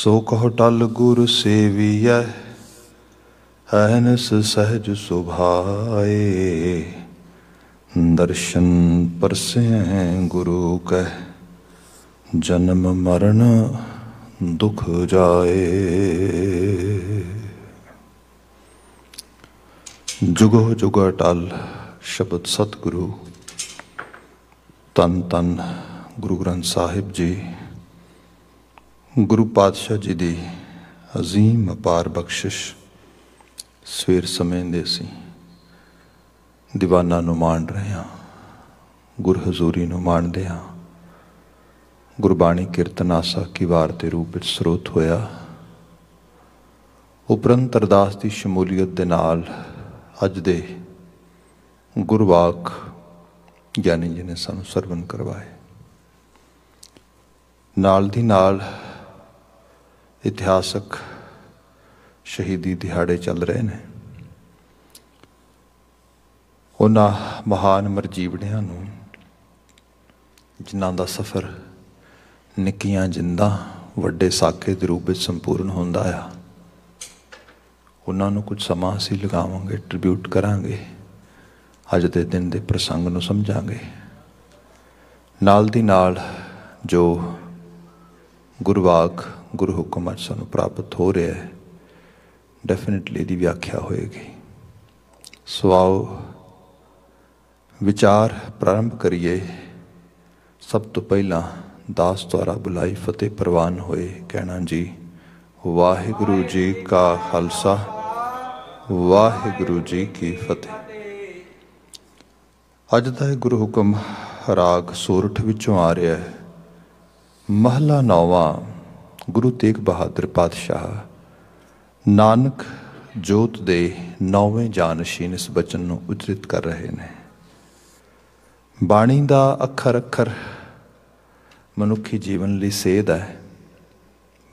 ਸੋ ਕਹ ਟਲ ਗੁਰ ਸੇਵੀਐ ਹਨਸ ਸਹਿਜ ਸੁਭਾਏ ਦਰਸ਼ਨ ਪਰਸੈ ਗੁਰੂ ਕਹਿ ਜਨਮ ਮਰਨ ਦੁਖ ਜਾਏ ਜੁਗੋ ਜੁਗਾ ਟਲ ਸ਼ਬਦ ਸਤਿਗੁਰੂ ਤਨ ਤਨ ਗੁਰੂ ਗ੍ਰੰਥ ਸਾਹਿਬ ਜੀ ਗੁਰੂ ਪਾਤਸ਼ਾਹ ਜੀ ਦੀ عظیم ਅਪਾਰ ਬਖਸ਼ਿਸ਼ ਸਵੇਰ ਸਮੇਂ ਦੇ ਸੀ ਦੀਵਾਨਾ ਨੂੰ ਮਾਣ ਰਹੇ ਹਾਂ ਗੁਰ ਹਜ਼ੂਰੀ ਨੂੰ ਮਾਣਦੇ ਹਾਂ ਗੁਰਬਾਣੀ ਕੀਰਤਨ ਆਸਾ ਕੀ ਵਾਰ ਤੇ ਰੂਪ ਵਿੱਚ ਸਰੋਤ ਹੋਇਆ ਉਪਰੰਤ ਅਰਦਾਸ ਦੀ ਸ਼ਮੂਲੀਅਤ ਦੇ ਨਾਲ ਅੱਜ ਦੇ ਗੁਰਵਾਕ ਗਿਆਨੀ ਜੀ ਨੇ ਸਾਨੂੰ ਸਰਵਨ ਕਰਵਾਏ ਨਾਲ ਦੀ ਨਾਲ ਇਤਿਹਾਸਕ ਸ਼ਹੀਦੀ ਦਿਹਾੜੇ ਚੱਲ ਰਹੇ ਨੇ ਉਹਨਾਂ ਮਹਾਨ ਮਰਜੀਵੜਿਆਂ ਨੂੰ ਜਿਨ੍ਹਾਂ ਦਾ ਸਫ਼ਰ ਨਿੱਕੀਆਂ ਜਿੰਦਾਂ ਵੱਡੇ ਸਾਕੇ ਦੇ ਰੂਪ ਵਿੱਚ ਸੰਪੂਰਨ ਹੁੰਦਾ ਆ ਉਹਨਾਂ ਨੂੰ ਕੁਝ ਸਮਾਂ ਅਸੀਂ ਲਗਾਵਾਂਗੇ ਟ੍ਰਿਬਿਊਟ ਕਰਾਂਗੇ ਅੱਜ ਦੇ ਦਿਨ ਦੇ ਪ੍ਰਸੰਗ ਨੂੰ ਸਮਝਾਂਗੇ ਨਾਲ ਦੀ ਨਾਲ ਜੋ ਗੁਰਵਾਕ ਗੁਰੂ ਹੁਕਮ ਅੱਜ ਸਾਨੂੰ ਪ੍ਰਾਪਤ ਹੋ ਰਿਹਾ ਹੈ ਡੈਫੀਨਿਟਲੀ ਦੀ ਵਿਆਖਿਆ ਹੋਏਗੀ ਸੋ ਆਓ ਵਿਚਾਰ ਪ੍ਰਾਰੰਭ ਕਰੀਏ ਸਭ ਤੋਂ ਪਹਿਲਾਂ ਦਾਸ ਦੁਆਰਾ ਬੁਲਾਈ ਫਤਿਹ ਪ੍ਰਵਾਨ ਹੋਏ ਕਹਿਣਾ ਜੀ ਵਾਹਿਗੁਰੂ ਜੀ ਕਾ ਖਾਲਸਾ ਵਾਹਿਗੁਰੂ ਜੀ ਕੀ ਫਤਿਹ ਅੱਜ ਦਾ ਇਹ ਗੁਰੂ ਹੁਕਮ ਰਾਗ ਸੂਰਠ ਵਿੱਚੋਂ ਆ ਰਿਹਾ ਹੈ ਮਹਲਾ 9 ਗੁਰੂ ਤੇਗ ਬਹਾਦਰ ਪਾਤਸ਼ਾਹ ਨਾਨਕ ਜੋਤ ਦੇ ਨੌਵੇਂ ਜਾਨਸ਼ੀਨ ਇਸ ਬਚਨ ਨੂੰ ਉਚਰਿਤ ਕਰ ਰਹੇ ਨੇ ਬਾਣੀ ਦਾ ਅੱਖਰ ਅੱਖਰ ਮਨੁੱਖੀ ਜੀਵਨ ਲਈ ਸੇਧ ਹੈ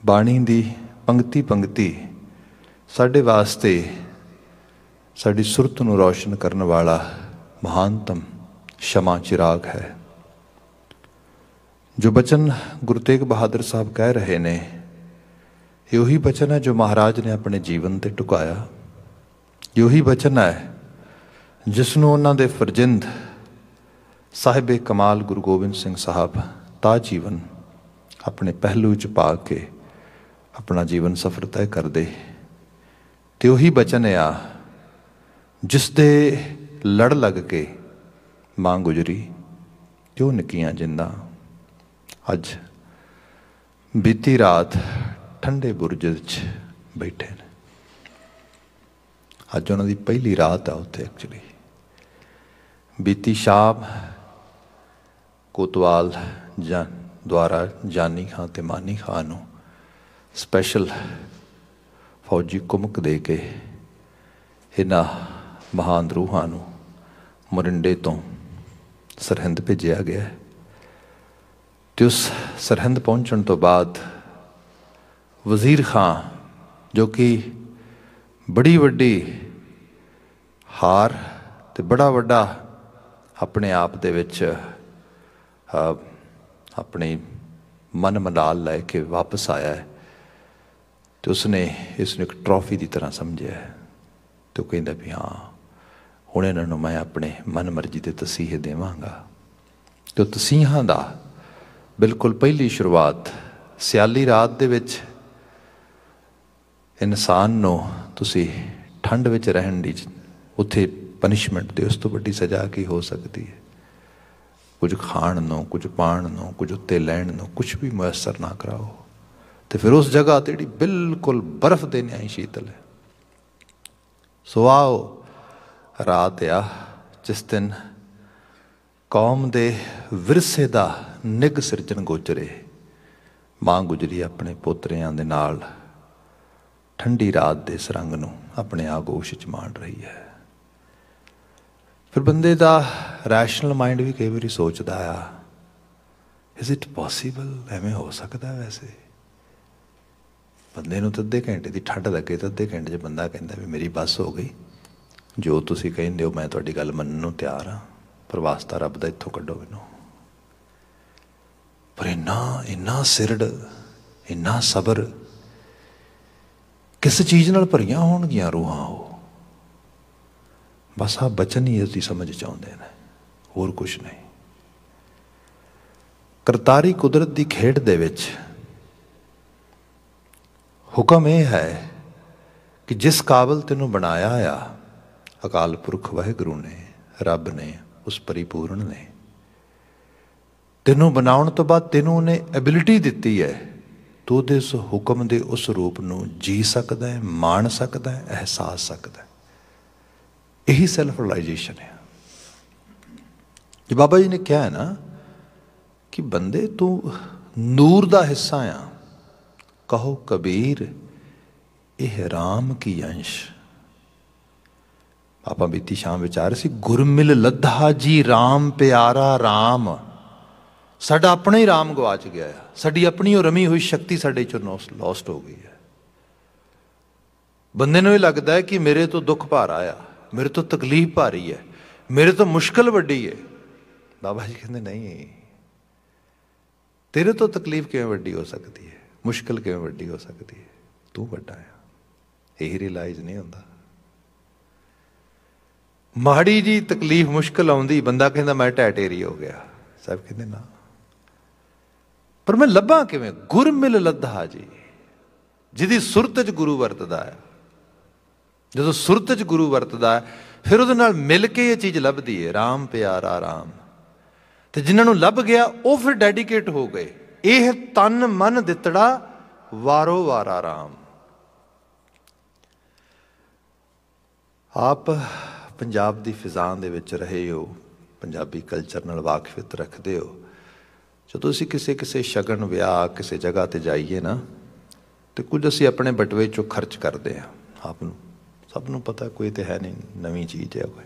ਬਾਣੀ ਦੀ ਪੰਕਤੀ ਪੰਕਤੀ ਸਾਡੇ ਵਾਸਤੇ ਸਾਡੀ ਸੁਰਤ ਨੂੰ ਰੌਸ਼ਨ ਕਰਨ ਵਾਲਾ ਮਹਾਨਤਮ ਸ਼ਮਾ ਚਿਰਾਗ ਹੈ ਜੋ ਬਚਨ ਗੁਰੂ ਤੇਗ ਬਹਾਦਰ ਸਾਹਿਬ ਕਹਿ ਰਹੇ ਨੇ ਇਹ ਉਹੀ ਬਚਨ ਹੈ ਜੋ ਮਹਾਰਾਜ ਨੇ ਆਪਣੇ ਜੀਵਨ ਤੇ ਟੁਕਾਇਆ ਇਹ ਉਹੀ ਬਚਨ ਹੈ ਜਿਸ ਨੂੰ ਉਹਨਾਂ ਦੇ ਫਰਜ਼ਿੰਦ ਸਾਹਿਬੇ ਕਮਾਲ ਗੁਰੂ ਗੋਬਿੰਦ ਸਿੰਘ ਸਾਹਿਬ ਤਾ ਜੀਵਨ ਆਪਣੇ ਪਹਿਲੂ ਚ ਪਾ ਕੇ ਆਪਣਾ ਜੀਵਨ ਸਫਰ ਤੈ ਕਰਦੇ ਤੇ ਉਹੀ ਬਚਨ ਆ ਜਿਸ ਦੇ ਲੜ ਲੱਗ ਕੇ ਮਾਂ ਗੁਜਰੀ ਉਹ ਨਕੀਆਂ ਜਿੰਦਾ ਅੱਜ ਬੀਤੀ ਰਾਤ ਠੰਡੇ ਬੁਰਜ ਵਿੱਚ ਬੈਠੇ ਨੇ ਅੱਜ ਉਹਨਾਂ ਦੀ ਪਹਿਲੀ ਰਾਤ ਆ ਉੱਥੇ ਐਕਚੁਅਲੀ ਬੀਤੀ ਸ਼ਾਮ ਕੋਤਵਾਲ ਜਾਂ ਦੁਆਰਾ ਜਾਨੀ ਖਾਨ ਤੇ ਮਾਨੀ ਖਾਨ ਨੂੰ ਸਪੈਸ਼ਲ ਫੌਜੀ ਕੁਮਕ ਦੇ ਕੇ ਇਹਨਾਂ ਮਹਾਨ ਰੂਹਾਂ ਨੂੰ ਮਰਿੰਡੇ ਤੋਂ ਸਰਹੰਦ ਭੇਜਿਆ ਗਿਆ ਹੈ ਤੇ ਉਸ ਸਰਹੰਦ ਪਹੁੰਚਣ ਤੋਂ ਬਾਅਦ ਵਜ਼ੀਰ ਖਾਨ ਜੋ ਕਿ ਬੜੀ ਵੱਡੀ ਹਾਰ ਤੇ ਬੜਾ ਵੱਡਾ ਆਪਣੇ ਆਪ ਦੇ ਵਿੱਚ ਆਪਣੀ ਮਨ ਮਨਾਲ ਲੈ ਕੇ ਵਾਪਸ ਆਇਆ ਹੈ ਤੇ ਉਸਨੇ ਇਸ ਨੂੰ ਇੱਕ ਟਰੋਫੀ ਦੀ ਤਰ੍ਹਾਂ ਸਮਝਿਆ ਤੇ ਉਹ ਕਹਿੰਦਾ ਵੀ ਹਾਂ ਹੁਣ ਇਹਨਾਂ ਨੂੰ ਮੈਂ ਆਪਣੇ ਮਨ ਮਰਜ਼ੀ ਦੇ ਤਸੀਹੇ ਦੇਵਾਂਗਾ ਤੇ ਤਸੀਹਾਂ ਦਾ ਬਿਲਕੁਲ ਪਹਿਲੀ ਸ਼ੁਰੂਆਤ ਸਿਆਲੀ ਰਾਤ ਦੇ ਵਿੱਚ ਇਨਸਾਨ ਨੂੰ ਤੁਸੀਂ ਠੰਡ ਵਿੱਚ ਰਹਿਣ ਦੀ ਉੱਥੇ ਪਨਿਸ਼ਮੈਂਟ ਦੇ ਉਸ ਤੋਂ ਵੱਡੀ ਸਜ਼ਾ ਕੀ ਹੋ ਸਕਦੀ ਹੈ ਕੁਝ ਖਾਣ ਨੂੰ ਕੁਝ ਪਾਣ ਨੂੰ ਕੁਝ ਉੱਤੇ ਲੈਣ ਨੂੰ ਕੁਝ ਵੀ ਮੁਅਸਰ ਨਾ ਕਰਾਓ ਤੇ ਫਿਰ ਉਸ ਜਗ੍ਹਾ ਤੇ ਜਿਹੜੀ ਬਿਲਕੁਲ ਬਰਫ਼ ਦੇ ਨਿਆਈ ਸ਼ੀਤਲ ਹੈ ਸੋ ਆਓ ਰਾਤ ਆ ਜਿਸ ਦਿਨ ਕੌਮ ਦੇ ਵਿਰਸੇ ਦਾ ਨਿਗ ਸਿਰਜਣ ਗੋਚਰੇ ਮਾਂ ਗੁਜਰੀ ਆਪਣੇ ਪੋਤਰਿਆਂ ਦੇ ਨਾਲ ਠੰਡੀ ਰਾਤ ਦੇ ਸਰੰਗ ਨੂੰ ਆਪਣੇ ਆਗੋਸ਼ ਵਿੱਚ ਮਾਣ ਰਹੀ ਹੈ ਫਿਰ ਬੰਦੇ ਦਾ ਰੈਸ਼ਨਲ ਮਾਈਂਡ ਵੀ ਕਈ ਵਾਰੀ ਸੋਚਦਾ ਆ ਇਜ਼ ਇਟ ਪੋਸੀਬਲ ਐਵੇਂ ਹੋ ਸਕਦਾ ਵੈਸੇ ਬੰਦੇ ਨੂੰ ਤਾਂ ਅੱਧੇ ਘੰਟੇ ਦੀ ਠੰਡ ਲੱਗੇ ਤਾਂ ਅੱਧੇ ਘੰਟੇ 'ਚ ਬੰਦਾ ਕਹਿੰਦਾ ਵੀ ਮੇਰੀ ਬੱਸ ਹੋ ਗਈ ਜੋ ਤੁਸੀਂ ਕਹਿੰਦੇ ਹੋ ਮੈਂ ਤੁਹਾਡੀ ਗੱਲ ਮੰਨਣ ਨੂੰ ਤਿਆਰ ਹਾਂ ਪਰ ਵਾਸਤਾ ਰੱਬ ਦਾ ਇੱਥੋਂ ਕੱਢੋ ਮੈਨੂੰ ਪਰ ਇੰਨਾ ਇੰਨਾ ਸਿਰੜ ਇੰਨਾ ਸਬਰ ਕਿਸ ਚੀਜ਼ ਨਾਲ ਭਰੀਆਂ ਹੋਣਗੀਆਂ ਰੂਹਾਂ ਉਹ ਬਸ ਆ ਬਚਨ ਹੀ ਅਸੀਂ ਸਮਝ ਚਾਹੁੰਦੇ ਨੇ ਹੋਰ ਕੁਝ ਨਹੀਂ ਕਰਤਾਰੀ ਕੁਦਰਤ ਦੀ ਖੇਡ ਦੇ ਵਿੱਚ ਹੁਕਮ ਇਹ ਹੈ ਕਿ ਜਿਸ ਕਾਬਲ ਤੈਨੂੰ ਬਣਾਇਆ ਆ ਅਕਾਲ ਪੁਰਖ ਵਾਹਿਗੁਰੂ ਨੇ ਰੱਬ ਨੇ ਉਸ ਪਰਿਪੂਰਨ ਨੇ ਤੈਨੂੰ ਬਣਾਉਣ ਤੋਂ ਬਾਅਦ ਤੈਨੂੰ ਉਹਨੇ ਐਬਿਲਿਟੀ ਦਿੱਤੀ ਹੈ ਤੂੰ ਦੇ ਉਸ ਹੁਕਮ ਦੇ ਉਸ ਰੂਪ ਨੂੰ ਜੀ ਸਕਦਾ ਹੈ ਮਾਣ ਸਕਦਾ ਹੈ ਅਹਿਸਾਸ ਸਕਦਾ ਹੈ ਇਹੀ ਸੈਲਫ ਰਿਅਲਾਈਜੇਸ਼ਨ ਹੈ ਜੇ ਬਾਬਾ ਜੀ ਨੇ ਕਿਹਾ ਹੈ ਨਾ ਕਿ ਬੰਦੇ ਤੂੰ ਨੂਰ ਦਾ ਹਿੱਸਾ ਆ ਕਹੋ ਕਬੀਰ ਇਹ ਰਾਮ ਕੀ ਅੰਸ਼ ਆਪਾਂ ਬੀਤੀ ਸ਼ਾਮ ਵਿਚਾਰ ਸੀ ਗੁਰਮਿਲ ਲੱਧਾ ਜੀ ਰਾਮ ਪਿਆਰਾ ਰਾਮ ਸਾਡਾ ਆਪਣਾ ਹੀ ਰਾਮ ਗਵਾਚ ਗਿਆ ਹੈ ਸਾਡੀ ਆਪਣੀ ਉਹ ਰਮੀ ਹੋਈ ਸ਼ਕਤੀ ਸਾਡੇ ਚੋਂ ਲੋਸਟ ਹੋ ਗਈ ਹੈ ਬੰਦੇ ਨੂੰ ਇਹ ਲੱਗਦਾ ਹੈ ਕਿ ਮੇਰੇ ਤੋਂ ਦੁੱਖ ਭਾਰ ਆਇਆ ਮੇਰੇ ਤੋਂ ਤਕਲੀਫ ਭਾਰੀ ਹੈ ਮੇਰੇ ਤੋਂ ਮੁਸ਼ਕਲ ਵੱਡੀ ਹੈ ਬਾਬਾ ਜੀ ਕਹਿੰਦੇ ਨਹੀਂ ਤੇਰੇ ਤੋਂ ਤਕਲੀਫ ਕਿਵੇਂ ਵੱਡੀ ਹੋ ਸਕਦੀ ਹੈ ਮੁਸ਼ਕਲ ਕਿਵੇਂ ਵੱਡੀ ਹੋ ਸਕਦੀ ਹੈ ਤੂੰ ਵੱਡਾ ਹੈ ਇਹ ਰਿਅਲਾਈਜ਼ ਨਹੀਂ ਹੁੰਦਾ ਮਾੜੀ ਜੀ ਤਕਲੀਫ ਮੁਸ਼ਕਲ ਆਉਂਦੀ ਬੰਦਾ ਕਹਿੰਦਾ ਮੈਂ ਟੈਟੇਰੀ ਹੋ ਗਿਆ ਸਭ ਕਹਿੰਦੇ ਨਾ ਪਰ ਮੈਂ ਲੱਭਾਂ ਕਿਵੇਂ ਗੁਰ ਮਿਲ ਲੱਧਾ ਜੀ ਜਿਹਦੀ ਸੁਰਤ 'ਚ ਗੁਰੂ ਵਰਤਦਾ ਹੈ ਜਦੋਂ ਸੁਰਤ 'ਚ ਗੁਰੂ ਵਰਤਦਾ ਹੈ ਫਿਰ ਉਹਦੇ ਨਾਲ ਮਿਲ ਕੇ ਇਹ ਚੀਜ਼ ਲੱਭਦੀ ਹੈ ਰਾਮ ਪਿਆਰਾ ਰਾਮ ਤੇ ਜਿਨ੍ਹਾਂ ਨੂੰ ਲੱਭ ਗਿਆ ਉਹ ਫਿਰ ਡੈਡੀਕੇਟ ਹੋ ਗਏ ਇਹ ਤਨ ਮਨ ਦਿੱਤੜਾ ਵਾਰੋ ਵਾਰਾ ਰਾਮ ਆਪ ਪੰਜਾਬ ਦੀ ਫਿਜ਼ਾ ਦੇ ਵਿੱਚ ਰਹੇ ਹੋ ਪੰਜਾਬੀ ਕਲਚਰ ਨਾਲ ਵਾਕਿਫਤ ਰੱਖਦੇ ਹੋ ਜਦੋਂ ਅਸੀਂ ਕਿਸੇ ਕਿਸੇ ਸ਼ਗਨ ਵਿਆਹ ਕਿਸੇ ਜਗ੍ਹਾ ਤੇ ਜਾਈਏ ਨਾ ਤੇ ਕੁਝ ਅਸੀਂ ਆਪਣੇ ਬਟਵੇ ਚੋਂ ਖਰਚ ਕਰਦੇ ਆ ਆਪ ਨੂੰ ਸਭ ਨੂੰ ਪਤਾ ਕੋਈ ਤੇ ਹੈ ਨਹੀਂ ਨਵੀਂ ਚੀਜ਼ ਹੈ ਕੋਈ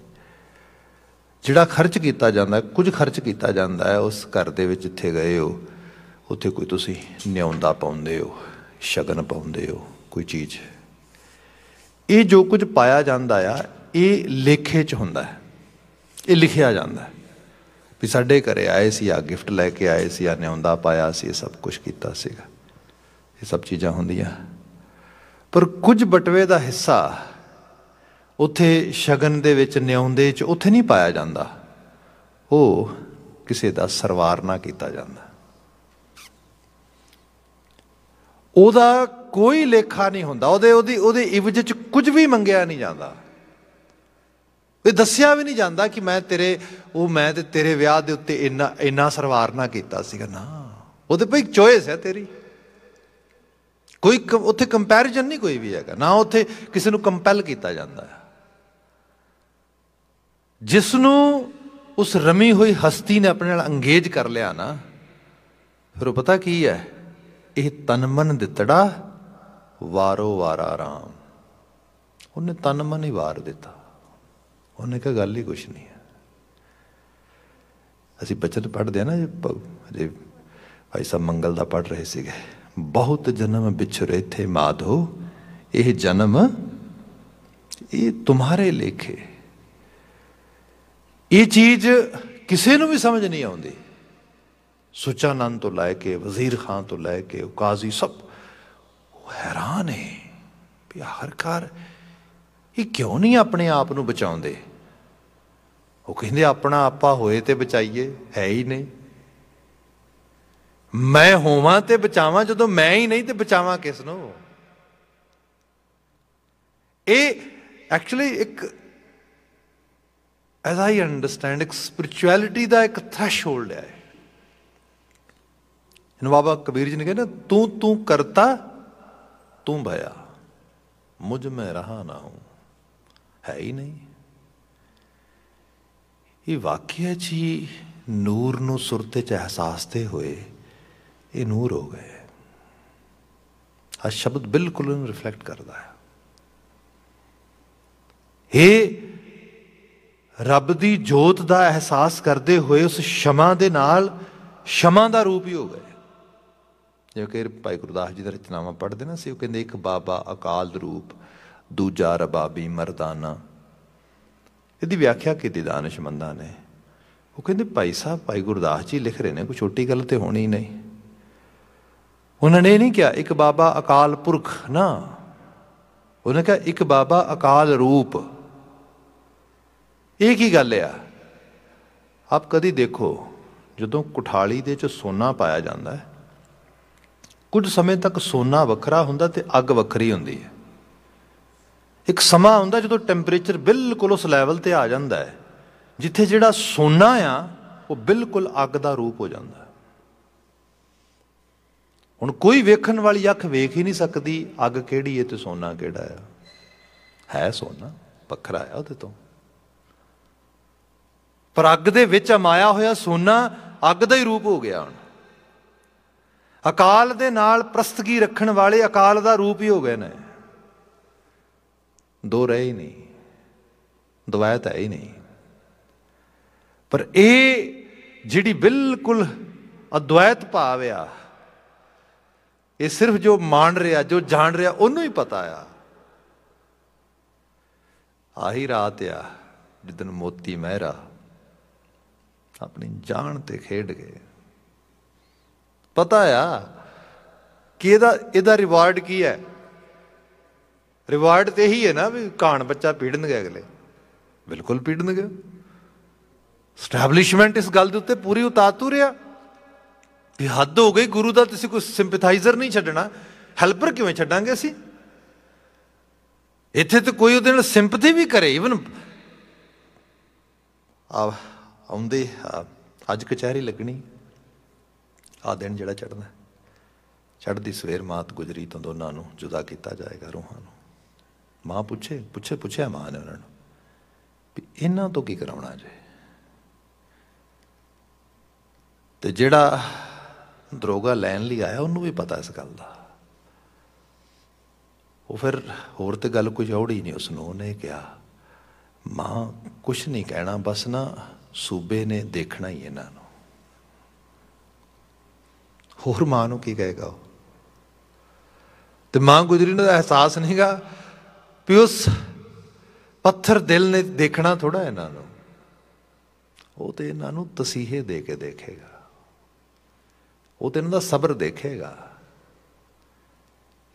ਜਿਹੜਾ ਖਰਚ ਕੀਤਾ ਜਾਂਦਾ ਕੁਝ ਖਰਚ ਕੀਤਾ ਜਾਂਦਾ ਹੈ ਉਸ ਘਰ ਦੇ ਵਿੱਚ ਜਿੱਥੇ ਗਏ ਹੋ ਉੱਥੇ ਕੋਈ ਤੁਸੀਂ ਨਿਉਂਦਾ ਪਾਉਂਦੇ ਹੋ ਸ਼ਗਨ ਪਾਉਂਦੇ ਹੋ ਕੋਈ ਚੀਜ਼ ਇਹ ਜੋ ਕੁਝ ਪਾਇਆ ਜਾਂਦਾ ਆ ਇਹ ਲੇਖੇ 'ਚ ਹੁੰਦਾ ਹੈ ਇਹ ਲਿਖਿਆ ਜਾਂਦਾ ਹੈ ਵੀ ਸਾਡੇ ਘਰੇ ਆਏ ਸੀ ਆ ਗਿਫਟ ਲੈ ਕੇ ਆਏ ਸੀ ਆ ਨਿਉਂਦਾ ਪਾਇਆ ਸੀ ਇਹ ਸਭ ਕੁਝ ਕੀਤਾ ਸੀਗਾ ਇਹ ਸਭ ਚੀਜ਼ਾਂ ਹੁੰਦੀਆਂ ਪਰ ਕੁਝ ਬਟਵੇ ਦਾ ਹਿੱਸਾ ਉਥੇ ਸ਼ਗਨ ਦੇ ਵਿੱਚ ਨਿਉਂਦੇ 'ਚ ਉਥੇ ਨਹੀਂ ਪਾਇਆ ਜਾਂਦਾ ਉਹ ਕਿਸੇ ਦਾ ਸਰਵਾਰ ਨਾ ਕੀਤਾ ਜਾਂਦਾ ਉਹਦਾ ਕੋਈ ਲੇਖਾ ਨਹੀਂ ਹੁੰਦਾ ਉਹਦੇ ਉਹਦੀ ਉਹਦੇ ਇਵਜ 'ਚ ਕੁਝ ਵੀ ਮੰਗਿਆ ਨਹੀਂ ਜਾਂਦਾ ਇਹ ਦੱਸਿਆ ਵੀ ਨਹੀਂ ਜਾਂਦਾ ਕਿ ਮੈਂ ਤੇਰੇ ਉਹ ਮੈਂ ਤੇ ਤੇਰੇ ਵਿਆਹ ਦੇ ਉੱਤੇ ਇੰਨਾ ਇੰਨਾ ਸਰਵਾਰ ਨਾ ਕੀਤਾ ਸੀਗਾ ਨਾ ਉਹਦੇ ਭਈ ਚੋਇਸ ਹੈ ਤੇਰੀ ਕੋਈ ਉੱਥੇ ਕੰਪੈਰੀਜ਼ਨ ਨਹੀਂ ਕੋਈ ਵੀ ਹੈਗਾ ਨਾ ਉੱਥੇ ਕਿਸੇ ਨੂੰ ਕੰਪੈਲ ਕੀਤਾ ਜਾਂਦਾ ਹੈ ਜਿਸ ਨੂੰ ਉਸ ਰਮੀ ਹੋਈ ਹਸਤੀ ਨੇ ਆਪਣੇ ਨਾਲ ਅੰਗੇਜ ਕਰ ਲਿਆ ਨਾ ਫਿਰ ਉਹ ਪਤਾ ਕੀ ਹੈ ਇਹ ਤਨ ਮਨ ਦਿੱਤੜਾ ਵਾਰੋ ਵਾਰਾ ਰਾਮ ਉਹਨੇ ਤਨ ਮਨ ਹੀ ਵਾਰ ਦਿੱਤਾ ਉਹਨੇ ਕਿਹਾ ਗੱਲ ਹੀ ਕੁਛ ਨਹੀਂ ਹੈ ਅਸੀਂ ਬਚਨ ਪੜ੍ਹਦੇ ਆ ਨਾ ਜੇ ਭਾਈ ਸਾਹਿਬ ਮੰਗਲ ਦਾ ਪੜ ਰਹੇ ਸੀਗੇ ਬਹੁਤ ਜਨਮ ਵਿਛੁਰੇ ਥੇ ਮਾਧੋ ਇਹ ਜਨਮ ਇਹ ਤੁਹਾਰੇ ਲੇਖੇ ਇਹ ਚੀਜ਼ ਕਿਸੇ ਨੂੰ ਵੀ ਸਮਝ ਨਹੀਂ ਆਉਂਦੀ ਸੁਚਾਨੰਦ ਤੋਂ ਲੈ ਕੇ ਵਜ਼ੀਰ ਖਾਨ ਤੋਂ ਲੈ ਕੇ ਕਾਜ਼ੀ ਸਭ ਹੈਰਾਨ ਹੈ ਵੀ ਆਖਰਕਾਰ ਇਹ ਕਿਉਂ ਨਹੀਂ ਆਪਣੇ ਆਪ ਨੂੰ ਬਚਾਉਂਦੇ ਉਹ ਕਹਿੰਦੇ ਆਪਣਾ ਆਪਾ ਹੋਏ ਤੇ ਬਚਾਈਏ ਹੈ ਹੀ ਨਹੀਂ ਮੈਂ ਹੋਵਾਂ ਤੇ ਬਚਾਵਾਂ ਜਦੋਂ ਮੈਂ ਹੀ ਨਹੀਂ ਤੇ ਬਚਾਵਾਂ ਕਿਸ ਨੂੰ ਇਹ ਐਕਚੁਅਲੀ ਇੱਕ ਐਸ ਆਈ ਅੰਡਰਸਟੈਂਡ ਇੱਕ ਸਪਿਰਚੁਅਲਿਟੀ ਦਾ ਇੱਕ ਥ੍ਰੈਸ਼ਹੋਲਡ ਹੈ ਇਹਨਾਂ ਬਾਬਾ ਕਬੀਰ ਜੀ ਨੇ ਕਿਹਾ ਨਾ ਤੂੰ ਤੂੰ ਕਰਤਾ ਤੂੰ ਭਇਆ ਮੁਝ ਮੈਂ ਰਹਾ ਨਾ ਹੂੰ ਹੈ ਹੀ ਨਹੀਂ ਇਹ ਵਾਕਿਆ ਜੀ ਨੂਰ ਨੂੰ ਸੁਰਤ ਚ ਅਹਿਸਾਸ ਤੇ ਹੋਏ ਇਹ ਨੂਰ ਹੋ ਗਏ ਆ ਸ਼ਬਦ ਬਿਲਕੁਲ ਨੂੰ ਰਿਫਲੈਕਟ ਕਰਦਾ ਹੈ ਹੇ ਰੱਬ ਦੀ ਜੋਤ ਦਾ ਅਹਿਸਾਸ ਕਰਦੇ ਹੋਏ ਉਸ ਸ਼ਮਾ ਦੇ ਨਾਲ ਸ਼ਮਾ ਦਾ ਰੂਪ ਹੀ ਹੋ ਗਏ ਜਿਵੇਂ ਕਿ ਭਾਈ ਗੁਰਦਾਸ ਜੀ ਦਾ ਰਚਨਾਵਾਂ ਪੜ੍ਹਦੇ ਨਾ ਸੀ ਉਹ ਕਹਿੰਦੇ ਇੱਕ ਬਾਬਾ ਅਕਾਲ ਰੂਪ ਦੂਜਾ ਰਬਾਬੀ ਮਰਦਾਨਾ ਇਹਦੀ ਵਿਆਖਿਆ ਕੀਤੀ ਦਾਨਿਸ਼ਮੰਦਾਂ ਨੇ ਉਹ ਕਹਿੰਦੇ ਭਾਈ ਸਾਹਿਬ ਭਾਈ ਗੁਰਦਾਸ ਜੀ ਲਿਖ ਰਹੇ ਨੇ ਕੋਈ ਛੋਟੀ ਗੱਲ ਤੇ ਹੋਣੀ ਨਹੀਂ ਉਹਨਾਂ ਨੇ ਨਹੀਂ ਕਿਹਾ ਇੱਕ ਬਾਬਾ ਅਕਾਲ ਪੁਰਖ ਨਾ ਉਹਨੇ ਕਿਹਾ ਇੱਕ ਬਾਬਾ ਅਕਾਲ ਰੂਪ ਇਹ ਕੀ ਗੱਲ ਆ ਆਪ ਕਦੀ ਦੇਖੋ ਜਦੋਂ ਕੁਠਾਲੀ ਦੇ ਚ ਸੋਨਾ ਪਾਇਆ ਜਾਂਦਾ ਹੈ ਕੁਝ ਸਮੇਂ ਤੱਕ ਸੋਨਾ ਵੱਖਰਾ ਹੁੰਦਾ ਤੇ ਅੱਗ ਵੱਖਰੀ ਹੁੰਦੀ ਹੈ ਇੱਕ ਸਮਾਂ ਹੁੰਦਾ ਜਦੋਂ ਟੈਂਪਰੇਚਰ ਬਿਲਕੁਲ ਉਸ ਲੈਵਲ ਤੇ ਆ ਜਾਂਦਾ ਹੈ ਜਿੱਥੇ ਜਿਹੜਾ ਸੋਨਾ ਆ ਉਹ ਬਿਲਕੁਲ ਅੱਗ ਦਾ ਰੂਪ ਹੋ ਜਾਂਦਾ ਹੁਣ ਕੋਈ ਵੇਖਣ ਵਾਲੀ ਅੱਖ ਵੇਖ ਹੀ ਨਹੀਂ ਸਕਦੀ ਅੱਗ ਕਿਹੜੀ ਹੈ ਤੇ ਸੋਨਾ ਕਿਹੜਾ ਆ ਹੈ ਸੋਨਾ ਵੱਖਰਾ ਆ ਉਹਦੇ ਤੋਂ ਪਰ ਅੱਗ ਦੇ ਵਿੱਚ ਅਮਾਇਆ ਹੋਇਆ ਸੋਨਾ ਅੱਗ ਦਾ ਹੀ ਰੂਪ ਹੋ ਗਿਆ ਹੁਣ ਅਕਾਲ ਦੇ ਨਾਲ ਪ੍ਰਸਤਗੀ ਰੱਖਣ ਵਾਲੇ ਅਕਾਲ ਦਾ ਰੂਪ ਹੀ ਹੋ ਗਏ ਨੇ ਦੋ ਰਹੇ ਹੀ ਨਹੀਂ ਦਵਾਇਤ ਹੈ ਹੀ ਨਹੀਂ ਪਰ ਇਹ ਜਿਹੜੀ ਬਿਲਕੁਲ ਅਦਵੈਤ ਭਾਵ ਆ ਇਹ ਸਿਰਫ ਜੋ ਮਾਣ ਰਿਹਾ ਜੋ ਜਾਣ ਰਿਹਾ ਉਹਨੂੰ ਹੀ ਪਤਾ ਆ ਆਹੀ ਰਾਤ ਆ ਜਿੱਦਨ ਮੋਤੀ ਮਹਿਰਾ ਆਪਣੀ ਜਾਨ ਤੇ ਖੇਡ ਗਏ ਪਤਾ ਆ ਕਿ ਇਹਦਾ ਇਹਦਾ ਰਿਵਾਰਡ ਕੀ ਹੈ ਰਿਵਾਰਡ ਤੇ ਹੀ ਹੈ ਨਾ ਵੀ ਕਾਣ ਬੱਚਾ ਪੀੜਨਗੇ ਅਗਲੇ ਬਿਲਕੁਲ ਪੀੜਨਗੇ ਸਟੈਬਲਿਸ਼ਮੈਂਟ ਇਸ ਗੱਲ ਦੇ ਉੱਤੇ ਪੂਰੀ ਉਤਾਤੂ ਰਿਹਾ ਤੇ ਹੱਦ ਹੋ ਗਈ ਗੁਰੂ ਦਾ ਤੁਸੀਂ ਕੋਈ ਸਿੰਪਥਾਈਜ਼ਰ ਨਹੀਂ ਛੱਡਣਾ ਹੈਲਪਰ ਕਿਵੇਂ ਛੱਡਾਂਗੇ ਅਸੀਂ ਇੱਥੇ ਤੇ ਕੋਈ ਉਹਦੇ ਨਾਲ ਸਿੰਪਥੀ ਵੀ ਕਰੇ ਇਵਨ ਆ ਆਉਂਦੇ ਅੱਜ ਕਚਹਿਰੀ ਲੱਗਣੀ ਆ ਦਿਨ ਜਿਹੜਾ ਚੜਨਾ ਚੜਦੀ ਸਵੇਰ ਮਾਤ ਗੁਜਰੀ ਤੋਂ ਦੋਨਾਂ ਨੂੰ ਜੁਦਾ ਕੀਤਾ ਜਾਏਗਾ ਰੂਹਾਂ ਨੂੰ ਮਾਂ ਪੁੱਛੇ ਪੁੱਛੇ ਪੁੱਛਿਆ ਮਾਂ ਨੇ ਉਹਨਾਂ ਨੂੰ ਵੀ ਇਹਨਾਂ ਤੋਂ ਕੀ ਕਰਾਉਣਾ ਜੇ ਤੇ ਜਿਹੜਾ ਦਰੋਗਾ ਲੈਣ ਲਈ ਆਇਆ ਉਹਨੂੰ ਵੀ ਪਤਾ ਇਸ ਗੱਲ ਦਾ ਉਹ ਫਿਰ ਹੋਰ ਤੇ ਗੱਲ ਕੁਝ ਔੜੀ ਨਹੀਂ ਉਸ ਨੂੰ ਉਹਨੇ ਕਿਹਾ ਮਾਂ ਕੁਝ ਨਹੀਂ ਕਹਿਣਾ ਬਸ ਨਾ ਸੂਬੇ ਨੇ ਦੇਖਣਾ ਹੀ ਇਹਨਾਂ ਨੂੰ ਹੋਰ ਮਾਂ ਨੂੰ ਕੀ ਕਹੇਗਾ ਉਹ ਤੇ ਮਾਂ ਗੁਜਰੀ ਨੂੰ ਅਹਿਸਾਸ ਨਹੀਂਗਾ ਵੀ ਉਸ ਪੱਥਰ ਦਿਲ ਨੇ ਦੇਖਣਾ ਥੋੜਾ ਇਹਨਾਂ ਨੂੰ ਉਹ ਤੇ ਇਹਨਾਂ ਨੂੰ ਤਸੀਹੇ ਦੇ ਕੇ ਦੇਖੇਗਾ ਉਹ ਤੇ ਇਹਨਾਂ ਦਾ ਸਬਰ ਦੇਖੇਗਾ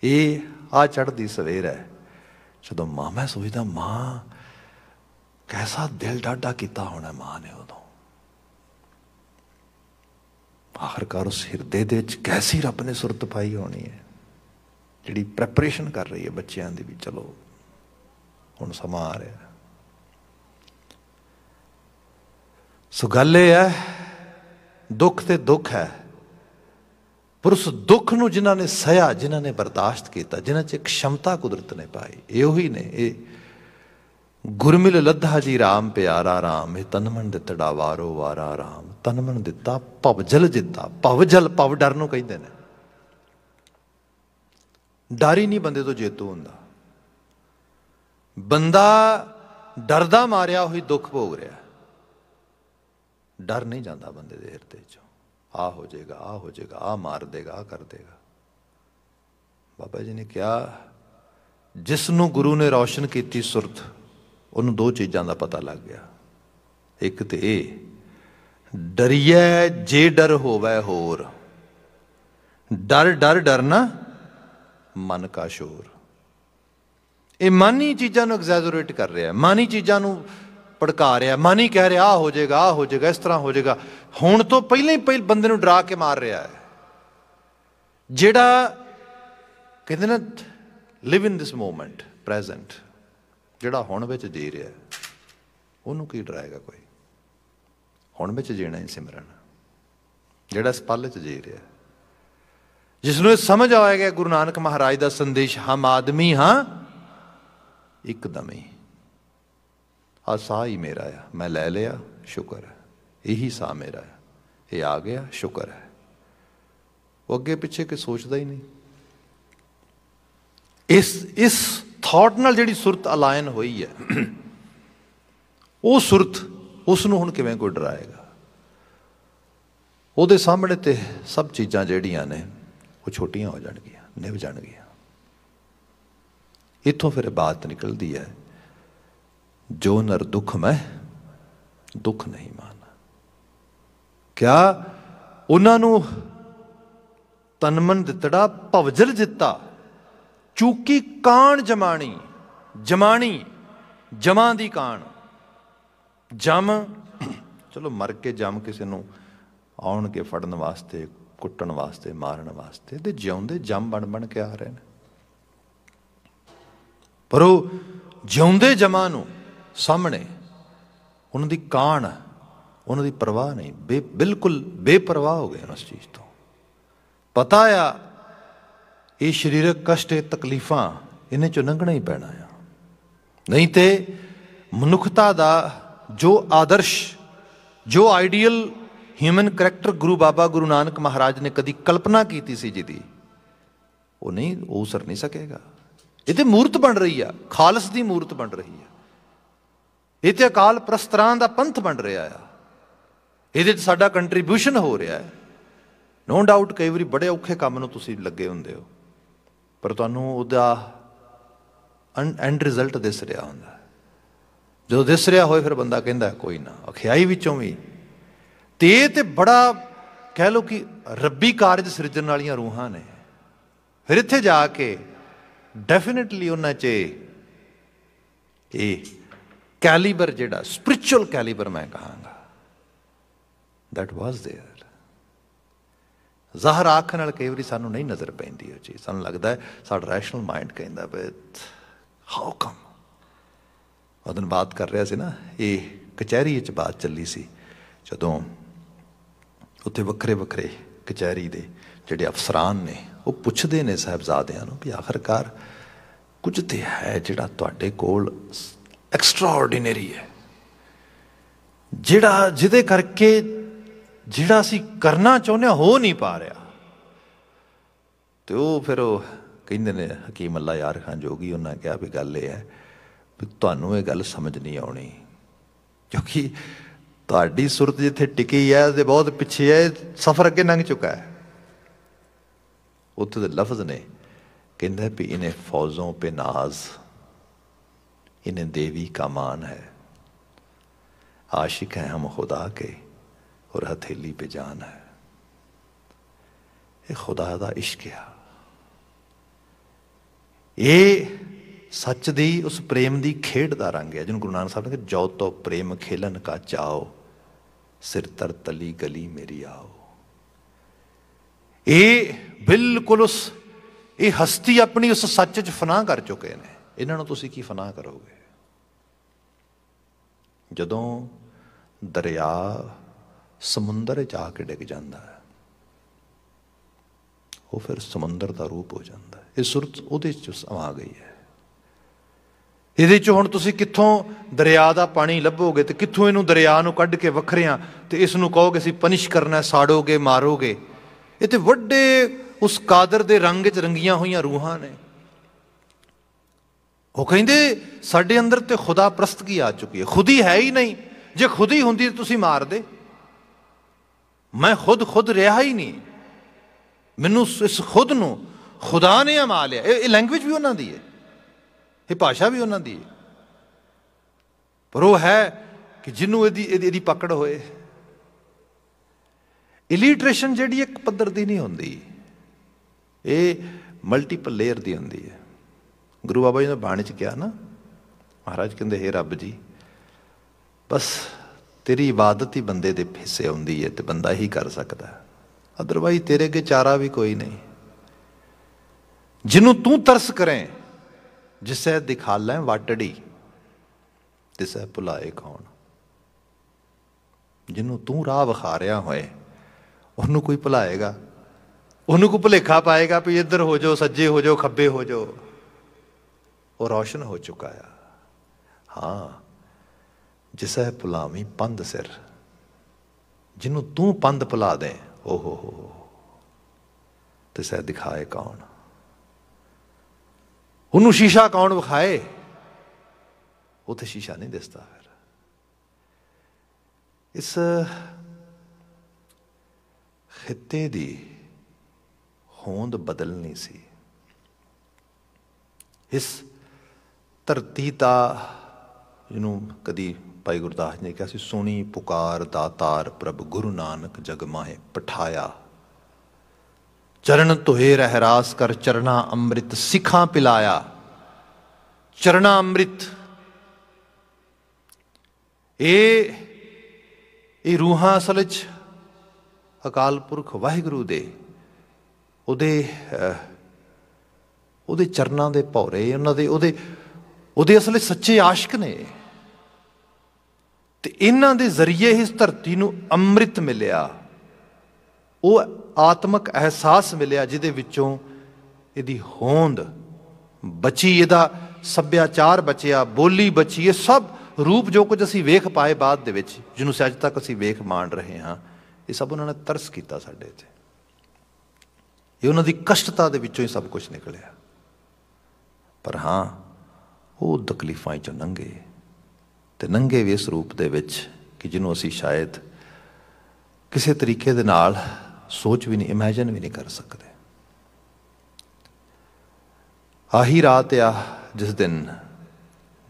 ਇਹ ਆ ਚੜਦੀ ਸਵੇਰ ਹੈ ਜਦੋਂ ਮਾਂ ਮੈਂ ਸੋਚਦਾ ਮਾਂ ਕੈਸਾ ਦਿਲ ਡਾਡਾ ਕੀਤਾ ਹੋਣਾ ਮਾਂ ਨੇ ਉਦੋਂ ਆਖਰਕਾਰ ਉਸ ਹਿਰਦੇ ਦੇ ਵਿੱਚ ਕੈਸੀ ਰੱਬ ਨੇ ਸੁਰਤ ਪਾਈ ਹੋਣੀ ਹੈ ਜਿਹੜੀ ਪ੍ਰੈਪਰੇਸ਼ਨ ਕਰ ਰਹੀ ਹੈ ਬੱਚਿਆਂ ਦੀ ਵੀ ਚਲੋ ਹੁਣ ਸਮਾਂ ਆ ਰਿਹਾ ਸੋ ਗੱਲ ਇਹ ਹੈ ਦੁੱਖ ਤੇ ਦੁੱਖ ਹੈ ਪਰ ਉਸ ਦੁੱਖ ਨੂੰ ਜਿਨ੍ਹਾਂ ਨੇ ਸਹਿਆ ਜਿਨ੍ਹਾਂ ਨੇ ਬਰਦਾਸ਼ਤ ਕੀਤਾ ਜਿਨ੍ਹਾਂ 'ਚ ਇੱਕ ਸ਼ਮਤਾ ਕੁਦਰਤ ਨੇ ਪਾਈ ਇਹੋ ਹੀ ਨੇ ਇਹ ਗੁਰਮਿਲ ਲੱਧਾ ਜੀ RAM ਪਿਆਰਾ RAM ਇਹ ਤਨਮਨ ਦਿੱਤ ਵਾਰੋ ਵਾਰਾ RAM ਤਨਮਨ ਦਿੱਤਾ ਭਵ ਜਲ ਜਿੱਤਾ ਭਵ ਜਲ ਭਵ ਡਰ ਨੂੰ ਕਹਿੰਦੇ ਨੇ ਡਰ ਹੀ ਨਹੀਂ ਬੰਦੇ ਤੋਂ ਜੇਤੂ ਹੁੰਦਾ ਬੰਦਾ ਡਰਦਾ ਮਾਰਿਆ ਹੋਈ ਦੁੱਖ ਭੋਗ ਰਿਹਾ ਡਰ ਨਹੀਂ ਜਾਂਦਾ ਬੰਦੇ ਦੇ ਹਿਰਦੇ ਚ ਆ ਹੋ ਜਾਏਗਾ ਆ ਹੋ ਜਾਏਗਾ ਆ ਮਾਰ ਦੇਗਾ ਆ ਕਰ ਦੇਗਾ ਬਾਬਾ ਜੀ ਨੇ ਕਿਹਾ ਜਿਸ ਨੂੰ ਗੁਰੂ ਨੇ ਰੌਸ਼ਨ ਕੀਤੀ ਸੁਰਤ ਉਹਨੂੰ ਦੋ ਚੀਜ਼ਾਂ ਦਾ ਪਤਾ ਲੱਗ ਗਿਆ ਇੱਕ ਤੇ ਇਹ ਡਰਿਆ ਜੇ ਡਰ ਹੋਵੇ ਹੋਰ ਡਰ ਡਰ ਡਰਨਾ ਮਨ ਕਾ ਸ਼ੋਰ ਇਹ ਮਾਨੀ ਚੀਜ਼ਾਂ ਨੂੰ ਐਗਜ਼ੈਜਰੇਟ ਕਰ ਰਿਹਾ ਹੈ ਮਾਨੀ ਚੀਜ਼ਾਂ ਨੂੰ ਭੜਕਾ ਰਿਹਾ ਮਾਨੀ ਕਹਿ ਰਿਹਾ ਆ ਹੋ ਜਾਏਗਾ ਆ ਹੋ ਜਾਏਗਾ ਇਸ ਤਰ੍ਹਾਂ ਹੋ ਜਾਏਗਾ ਹੁਣ ਤੋਂ ਪਹਿਲਾਂ ਹੀ ਪਹਿਲ ਬੰਦੇ ਨੂੰ ਡਰਾ ਕੇ ਮਾਰ ਰਿਹਾ ਹੈ ਜਿਹੜਾ ਕਹਿੰਦੇ ਨਾ ਲਿਵ ਇਨ ਦਿਸ ਮੂਮੈਂਟ ਪ੍ਰੈਜ਼ੈਂਟ ਜਿਹੜਾ ਹੁਣ ਵਿੱਚ ਜੀ ਰਿਹਾ ਉਹਨੂੰ ਕੀ ਡਰਾਏਗਾ ਕੋਈ ਹੁਣ ਵਿੱਚ ਜੀਣਾ ਹੀ ਸਿਮਰਨ ਜਿਹੜਾ ਇਸ ਪਲ ਵਿੱਚ ਜੀ ਰਿਹਾ ਜਿਸ ਨੂੰ ਇਹ ਸਮਝ ਆਏਗਾ ਗੁਰੂ ਨਾਨਕ ਮਹਾਰਾਜ ਦਾ ਸੰਦੇਸ਼ ਹਮ ਆਦਮੀ ਹਾਂ ਇੱਕਦਮ ਹੀ ਆ ਹੀ ਮੇਰਾ ਆ ਮੈਂ ਲੈ ਲਿਆ ਸ਼ੁਕਰ ਹੈ ਇਹੀ ਸਾ ਮੇਰਾ ਹੈ ਇਹ ਆ ਗਿਆ ਸ਼ੁਕਰ ਹੈ ਉਹ ਅੱਗੇ ਪਿੱਛੇ ਕਿ ਸੋਚਦਾ ਹੀ ਨਹੀਂ ਇਸ ਇਸ ਥਾਟ ਨਾਲ ਜਿਹੜੀ ਸੁਰਤ ਅਲਾਈਨ ਹੋਈ ਹੈ ਉਹ ਸੁਰਤ ਉਸ ਨੂੰ ਹੁਣ ਕਿਵੇਂ ਕੋਈ ਡਰਾਏਗਾ ਉਹਦੇ ਸਾਹਮਣੇ ਤੇ ਸਭ ਚੀਜ਼ਾਂ ਜਿਹੜੀਆਂ ਨੇ ਉਹ ਛੋਟੀਆਂ ਹੋ ਜਾਣਗੀਆਂ ਨਿਭ ਜਾਣਗੀਆਂ ਇਥੋਂ ਫਿਰ ਬਾਤ ਨਿਕਲਦੀ ਹੈ ਜੋ ਨਰ ਦੁੱਖ ਮੈਂ ਦੁੱਖ ਨਹੀਂ ਮਾਨਾ ਕਿਆ ਉਹਨਾਂ ਨੂੰ ਤਨਮਨ ਦਿੱਤੜਾ ਭਵਜਲ ਜਿੱਤਾ ਚੂਕੀ ਕਾਣ ਜਮਾਣੀ ਜਮਾਣੀ ਜਮਾਂ ਦੀ ਕਾਣ ਜਮ ਚਲੋ ਮਰ ਕੇ ਜਮ ਕਿਸੇ ਨੂੰ ਆਉਣ ਕੇ ਫੜਨ ਵਾਸਤੇ ਕੁੱਟਣ ਵਾਸਤੇ ਮਾਰਨ ਵਾਸਤੇ ਤੇ ਜਿਉਂਦੇ ਜਮ ਬਣ ਬਣ ਕੇ ਆ ਰਹੇ ਨੇ ਪਰ ਉਹ ਜਿਉਂਦੇ ਜਮਾਂ ਨੂੰ ਸਾਹਮਣੇ ਉਹਨਾਂ ਦੀ ਕਾਣ ਉਹਨਾਂ ਦੀ ਪਰਵਾਹ ਨਹੀਂ ਬੇ ਬਿਲਕੁਲ ਬੇਪਰਵਾਹ ਹੋ ਗਏ ਉਸ ਚੀਜ਼ ਤੋਂ ਪਤਾ ਆ ਇਹ ਸਰੀਰਕ ਕਸ਼ਟ ਤੇ ਤਕਲੀਫਾਂ ਇਹਨੇ ਚੋਂ ਲੰਘਣਾ ਹੀ ਪੈਣਾ ਆ ਨਹੀਂ ਤੇ ਮਨੁੱਖਤਾ ਦਾ ਜੋ ਆਦਰਸ਼ ਜੋ ideal human character Guru Baba Guru Nanak Maharaj ਨੇ ਕਦੀ ਕਲਪਨਾ ਕੀਤੀ ਸੀ ਜਿਹਦੀ ਉਹ ਨਹੀਂ ਉਹ ਸਰ ਨਹੀਂ ਸਕੇਗਾ ਇਹ ਤੇ ਮੂਰਤ ਬਣ ਰਹੀ ਆ ਖਾਲਸ ਦੀ ਮੂਰਤ ਬਣ ਰਹੀ ਆ ਇਹ ਤੇ ਅਕਾਲ ਪ੍ਰਸਤਰਾਂ ਦਾ ਪੰਥ ਬਣ ਰਿਹਾ ਆ ਇਹਦੇ ਚ ਸਾਡਾ ਕੰਟਰੀਬਿਊਸ਼ਨ ਹੋ ਰਿਹਾ ਹੈ ਨੋ ਡਾਊਟ ਕਈ ਵਾਰੀ ਬੜੇ ਔਖੇ ਕੰਮ ਨੂੰ ਤੁਸੀਂ ਲੱਗੇ ਹੁੰਦੇ ਹੋ ਪਰ ਤੁਹਾਨੂੰ ਉਹਦਾ ਐਂਡ ਰਿਜ਼ਲਟ ਦਿਸ ਰਿਹਾ ਹੁੰਦਾ ਜਦੋਂ ਦਿਸ ਰਿਹਾ ਹੋਏ ਫਿਰ ਬੰਦਾ ਕਹਿੰਦਾ ਕੋਈ ਨਾ ਅਖਿਆਈ ਵਿੱਚੋਂ ਵੀ ਤੇ ਤੇ ਬੜਾ ਕਹਿ ਲੋ ਕਿ ਰੱਬੀ ਕਾਰਜ ਸਿਰਜਣ ਵਾਲੀਆਂ ਰੂਹਾਂ ਨੇ ਫਿਰ ਇੱਥੇ ਜਾ ਕੇ ਡੈਫੀਨਿਟਲੀ ਉਹਨਾਂ 'ਚ ਇਹ ਕੈਲੀਬਰ ਜਿਹੜਾ ਸਪਿਰਚੁਅਲ ਕੈਲੀਬਰ ਮੈਂ ਕਹਾਂਗਾ ਥੈਟ ਵਾਸ देयर ਜ਼ਾਹਰ ਆਖ ਨਾਲ ਕਈ ਵਾਰੀ ਸਾਨੂੰ ਨਹੀਂ ਨਜ਼ਰ ਪੈਂਦੀ ਉਹ ਚੀਜ਼ ਸਾਨੂੰ ਲੱਗਦਾ ਹੈ ਸਾਡਾ ਰੈਸ਼ਨਲ ਮਾਈਂਡ ਕਹਿੰਦਾ ਬਟ ਹਾਊ ਕਮ ਉਹਦਨ ਬਾਤ ਕਰ ਰਿਹਾ ਸੀ ਨਾ ਇਹ ਕਚਹਿਰੀ 'ਚ ਬਾਤ ਚੱਲੀ ਸੀ ਜਦੋਂ ਉੱਥੇ ਵੱਖਰੇ ਵੱਖਰੇ ਕਚਹਿਰੀ ਦੇ ਜਿਹੜੇ ਅਫਸਰਾਨ ਨੇ ਉਹ ਪੁੱਛਦੇ ਨੇ ਸਹਬਜ਼ਾਦਿਆਂ ਨੂੰ ਕਿ ਆਖਰਕਾਰ ਕੁਝ ਤੇ ਹੈ ਜਿਹੜਾ ਤੁਹਾਡੇ ਕੋਲ ਐਕਸਟਰਾਆਰਡੀਨਰੀ ਹੈ ਜਿਹੜਾ ਜਿਹਦੇ ਕਰਕੇ ਜਿਹੜਾ ਅਸੀਂ ਕਰਨਾ ਚਾਹੁੰਦੇ ਹੋ ਨਹੀਂ ਪਾ ਰਿਹਾ ਤੇ ਉਹ ਫਿਰ ਉਹ ਕਹਿੰਦੇ ਨੇ ਹਕੀਮ ਅੱਲਾ ਯਾਰ ਖਾਨ ਜੋਗੀ ਉਹਨਾਂ ਕਿਹਾ ਵੀ ਗੱਲ ਇਹ ਹੈ ਵੀ ਤੁਹਾਨੂੰ ਇਹ ਗੱਲ ਸਮਝ ਨਹੀਂ ਆਉਣੀ ਕਿਉਂਕਿ ਤੁਹਾਡੀ ਸੁਰਤ ਜਿੱਥੇ ਟਿਕੀ ਹੈ ਤੇ ਬਹੁਤ ਪਿੱਛੇ ਹੈ ਸਫ਼ਰ ਅੱਗੇ ਲੰਘ ਚੁੱਕਾ ਹੈ ਉੱਥੇ ਦੇ ਲਫ਼ਜ਼ ਨੇ ਕਹਿੰਦਾ ਵੀ ਇਹਨੇ ਫੌਜ਼ੋਂ ਪੇ ਨਾਜ਼ ਇਹਨੇ ਦੇਵੀ ਕਾ ਮਾਨ ਹੈ ਆਸ਼ਿਕ ਹੈ ਹਮ ਖੁਦਾ ਕੇ ਔਰ ਹਥੇਲੀ ਪੇ ਜਾਨ ਹੈ ਇਹ ਖੁਦਾ ਦਾ ਇਸ਼ਕ ਹੈ ਇਹ ਸੱਚ ਦੀ ਉਸ ਪ੍ਰੇਮ ਦੀ ਖੇਡ ਦਾ ਰੰਗ ਹੈ ਜਿਹਨੂੰ ਗੁਰੂ ਨਾਨਕ ਸਾਹਿਬ ਨੇ ਕਿਹਾ ਜੋ ਤੋ ਪ੍ਰੇਮ ਖੇਲਨ ਕਾ ਚਾਓ ਸਿਰ ਤਰ ਤਲੀ ਗਲੀ ਮੇਰੀ ਆਓ ਇਹ ਬਿਲਕੁਲ ਉਸ ਇਹ ਹਸਤੀ ਆਪਣੀ ਉਸ ਸੱਚ 'ਚ ਫਨਾ ਕਰ ਚੁੱਕੇ ਨੇ ਇਹਨਾਂ ਨੂੰ ਤੁਸੀਂ ਕੀ ਫਨਾ ਕਰੋਗੇ ਜਦੋਂ ਦਰਿਆ ਸਮੁੰਦਰ 'ਚ ਆ ਕੇ ਡਿੱਗ ਜਾਂਦਾ ਹੈ ਉਹ ਫਿਰ ਸਮੁੰਦਰ ਦਾ ਰੂਪ ਹੋ ਜਾਂਦਾ ਇਹ ਸੁਰਤ ਉਹਦੇ 'ਚ ਸਮਾ ਗਈ ਹੈ ਇਹਦੇ 'ਚ ਹੁਣ ਤੁਸੀਂ ਕਿੱਥੋਂ ਦਰਿਆ ਦਾ ਪਾਣੀ ਲੱਭੋਗੇ ਤੇ ਕਿੱਥੋਂ ਇਹਨੂੰ ਦਰਿਆ ਨੂੰ ਕੱਢ ਕੇ ਵੱਖਰਿਆਂ ਤੇ ਇਸ ਨੂੰ ਕਹੋਗੇ ਅਸੀਂ ਪਨਿਸ਼ ਕਰਨਾ ਸਾੜੋਗੇ ਮਾਰੋਗੇ ਇਹ ਤੇ ਵੱਡੇ ਉਸ ਕਾਦਰ ਦੇ ਰੰਗ ਵਿੱਚ ਰੰਗੀਆਂ ਹੋਈਆਂ ਰੂਹਾਂ ਨੇ ਉਹ ਕਹਿੰਦੇ ਸਾਡੇ ਅੰਦਰ ਤੇ ਖੁਦਾ ਪ੍ਰਸਤਗੀ ਆ ਚੁੱਕੀ ਹੈ ਖੁਦੀ ਹੈ ਹੀ ਨਹੀਂ ਜੇ ਖੁਦੀ ਹੁੰਦੀ ਤੁਸੀਂ ਮਾਰਦੇ ਮੈਂ ਖੁਦ ਖੁਦ ਰਿਹਾ ਹੀ ਨਹੀਂ ਮੈਨੂੰ ਇਸ ਖੁਦ ਨੂੰ ਖੁਦਾ ਨੇ ਅਮਾ ਲਿਆ ਇਹ ਲੈਂਗੁਏਜ ਵੀ ਉਹਨਾਂ ਦੀ ਹੈ ਇਹ ਭਾਸ਼ਾ ਵੀ ਉਹਨਾਂ ਦੀ ਹੈ ਪਰ ਉਹ ਹੈ ਕਿ ਜਿਹਨੂੰ ਇਹਦੀ ਇਹਦੀ ਪਕੜ ਹੋਏ ਇਲਿਟਰੇਸ਼ਨ ਜਿਹੜੀ ਇੱਕ ਪੱਧਰ ਦੀ ਨਹੀਂ ਹੁੰਦੀ ਇਹ ਮਲਟੀਪਲ ਲੇਅਰ ਦੀ ਹੁੰਦੀ ਹੈ ਗੁਰੂ ਬਾਬਾ ਜੀ ਨੇ ਬਾਣੀ ਚ ਕਿਹਾ ਨਾ ਮਹਾਰਾਜ ਕਹਿੰਦੇ ਹੈ ਰੱਬ ਜੀ ਬਸ ਤੇਰੀ ਇਬਾਦਤ ਹੀ ਬੰਦੇ ਦੇ ਹਿੱਸੇ ਹੁੰਦੀ ਹੈ ਤੇ ਬੰਦਾ ਹੀ ਕਰ ਸਕਦਾ ਹੈ ਅਦਰਵਾਈ ਤੇਰੇ ਅੱਗੇ ਚਾਰਾ ਵੀ ਕੋਈ ਨਹੀਂ ਜਿਹਨੂੰ ਤੂੰ ਤਰਸ ਕਰੇ ਜਿਸੈ ਦਿਖਾ ਲੈ ਵਾਟੜੀ ਤਿਸੈ ਭੁਲਾਏ ਕੌਣ ਜਿਹਨੂੰ ਤੂੰ ਰਾਹ ਵਿਖਾ ਰਿਹਾ ਹੋਏ ਉਹਨੂੰ ਕੋਈ ਭੁਲਾਏਗਾ ਉਹਨੂੰ ਕੋ ਭੁਲੇਖਾ ਪਾਏਗਾ ਵੀ ਇੱਧਰ ਹੋ ਜਾਓ ਸੱਜੇ ਹੋ ਜਾਓ ਖੱਬੇ ਹੋ ਜਾਓ ਉਹ ਰੌਸ਼ਨ ਹੋ ਚੁੱਕਾ ਆ ਹਾਂ ਜਿਸੈ ਪੁਲਾਵੀ ਪੰਦ ਸਿਰ ਜਿਹਨੂੰ ਤੂੰ ਪੰਦ ਪੁਲਾ ਦੇ ਓਹੋ ਹੋ ਤਿਸੈ ਦਿਖਾਏ ਕੌਣ ਉਹਨੂੰ ਸ਼ੀਸ਼ਾ ਕੌਣ ਵਿਖਾਏ ਉਥੇ ਸ਼ੀਸ਼ਾ ਨਹੀਂ ਦਿਸਦਾ ਫਿਰ ਇਸ ਖਿੱਤੇ ਦੀ ਹੋਂਦ ਬਦਲਣੀ ਸੀ ਇਸ ਧਰਤੀ ਦਾ ਇਹਨੂੰ ਕਦੀ ਭਾਈ ਗੁਰਦਾਸ ਜੀ ਨੇ ਕਿਹਾ ਸੀ ਸੁਣੀ ਪੁਕਾਰ ਦਾਤਾਰ ਪ੍ਰਭ ਗੁਰੂ ਨਾਨਕ ਜਗ ਮਾਹੇ ਪਠਾਇਆ ਚਰਨ ਧੋਏ ਰਹਿਰਾਸ ਕਰ ਚਰਨਾ ਅੰਮ੍ਰਿਤ ਸਿਖਾਂ ਪਿਲਾਇਆ ਚਰਨਾ ਅੰਮ੍ਰਿਤ ਇਹ ਇਹ ਰੂਹਾਂ ਅਸਲ ਵਿੱਚ ਅਕਾਲ ਪੁਰਖ ਵਾਹਿਗੁਰੂ ਦੇ ਉਹਦੇ ਉਹਦੇ ਚਰਨਾਂ ਦੇ ਭੌਰੇ ਉਹਨਾਂ ਦੇ ਉਹਦੇ ਉਹਦੇ ਅਸਲੇ ਸੱਚੇ ਆਸ਼ਿਕ ਨੇ ਤੇ ਇਹਨਾਂ ਦੇ ਜ਼ਰੀਏ ਇਸ ਧਰਤੀ ਨੂੰ ਅੰਮ੍ਰਿਤ ਮਿਲਿਆ ਉਹ ਆਤਮਿਕ ਅਹਿਸਾਸ ਮਿਲਿਆ ਜਿਹਦੇ ਵਿੱਚੋਂ ਇਹਦੀ ਹੋਂਦ ਬਚੀ ਇਹਦਾ ਸੱਭਿਆਚਾਰ ਬਚਿਆ ਬੋਲੀ ਬਚੀ ਇਹ ਸਭ ਰੂਪ ਜੋ ਕੁਝ ਅਸੀਂ ਵੇਖ ਪਾਏ ਬਾਅਦ ਦੇ ਵਿੱਚ ਜਿਹਨੂੰ ਅੱਜ ਤੱਕ ਅਸੀਂ ਵੇਖ ਮਾਣ ਰਹੇ ਹਾਂ ਇਹ ਸਭ ਉਹਨਾਂ ਨੇ ਤਰਸ ਕੀਤਾ ਸਾਡੇ ਤੇ ਇਹ ਉਹਨਾਂ ਦੀ ਕਸ਼ਟਤਾ ਦੇ ਵਿੱਚੋਂ ਹੀ ਸਭ ਕੁਝ ਨਿਕਲਿਆ ਪਰ ਹਾਂ ਉਹ ਤਕਲੀਫਾਂ ਚੋਂ ਨੰਗੇ ਤੇ ਨੰਗੇ ਵੀ ਇਸ ਰੂਪ ਦੇ ਵਿੱਚ ਕਿ ਜਿਹਨੂੰ ਅਸੀਂ ਸ਼ਾਇਦ ਕਿਸੇ ਤਰੀਕੇ ਦੇ ਨਾਲ ਸੋਚ ਵੀ ਨਹੀਂ ਇਮੇਜਿਨ ਵੀ ਨਹੀਂ ਕਰ ਸਕਦੇ ਆਹੀ ਰਾਤ ਆ ਜਿਸ ਦਿਨ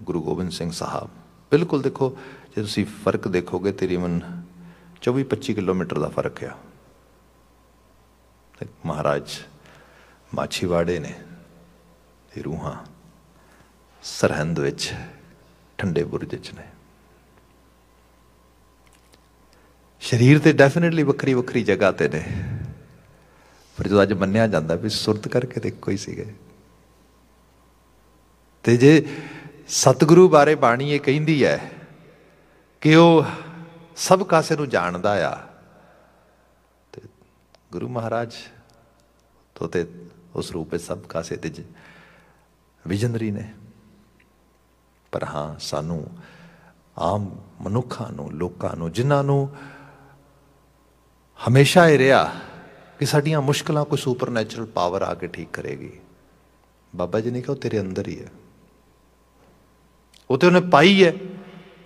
ਗੁਰੂ ਗੋਬਿੰਦ ਸਿੰਘ ਸਾਹਿਬ ਬਿਲਕੁਲ ਦੇਖੋ ਜੇ ਤੁਸੀਂ ਫਰਕ ਦੇਖੋਗੇ ਤੇਰੀ ਮਨ 24-25 ਕਿਲੋਮੀਟਰ ਦਾ ਫਰਕ ਆ ਤੇ ਮਹਾਰਾਜ ਮਾਛੀਵਾੜੇ ਨੇ ਤੇ ਰੂਹਾਂ ਸਰਹੰਦ ਵਿੱਚ ਠੰਡੇ ਬੁਰਜ ਵਿੱਚ ਨੇ ਸਰੀਰ ਤੇ ਡੈਫੀਨਿਟਲੀ ਵੱਖਰੀ ਵੱਖਰੀ ਜਗ੍ਹਾ ਤੇ ਨੇ ਪਰ ਜਦੋਂ ਅੱਜ ਮੰਨਿਆ ਜਾਂਦਾ ਵੀ ਸੁਰਤ ਕਰਕੇ ਤੇ ਇੱਕੋ ਹੀ ਸੀਗੇ ਤੇ ਜੇ ਸਤਿਗੁਰੂ ਬਾਰੇ ਬਾਣੀ ਇਹ ਕਹਿੰਦੀ ਹੈ ਕਿ ਉਹ ਸਭ ਕਾਸੇ ਨੂੰ ਜਾਣਦਾ ਆ ਤੇ ਗੁਰੂ ਮਹਾਰਾਜ ਤੋਂ ਤੇ ਉਸ ਰੂਪ ਵਿੱਚ ਸਭ ਕਾਸੇ ਤੇ ਵਿਜਨਰੀ ਨੇ ਪਰ ਹਾਂ ਸਾਨੂੰ ਆਮ ਮਨੁੱਖਾਂ ਨੂੰ ਲੋਕਾਂ ਨੂੰ ਜਿਨ੍ਹਾਂ ਨੂੰ ਹਮੇਸ਼ਾ ਇਹ ਰਿਹਾ ਕਿ ਸਾਡੀਆਂ ਮੁਸ਼ਕਲਾਂ ਕੋਈ ਸੁਪਰਨੈਚੁਰਲ ਪਾਵਰ ਆ ਕੇ ਠੀਕ ਕਰੇਗੀ ਬਾਬਾ ਜੀ ਨੇ ਕਿਹਾ ਤੇਰੇ ਅੰਦਰ ਹੀ ਹੈ ਉਹ ਤੇ ਉਹਨੇ ਪਾਈ ਹੈ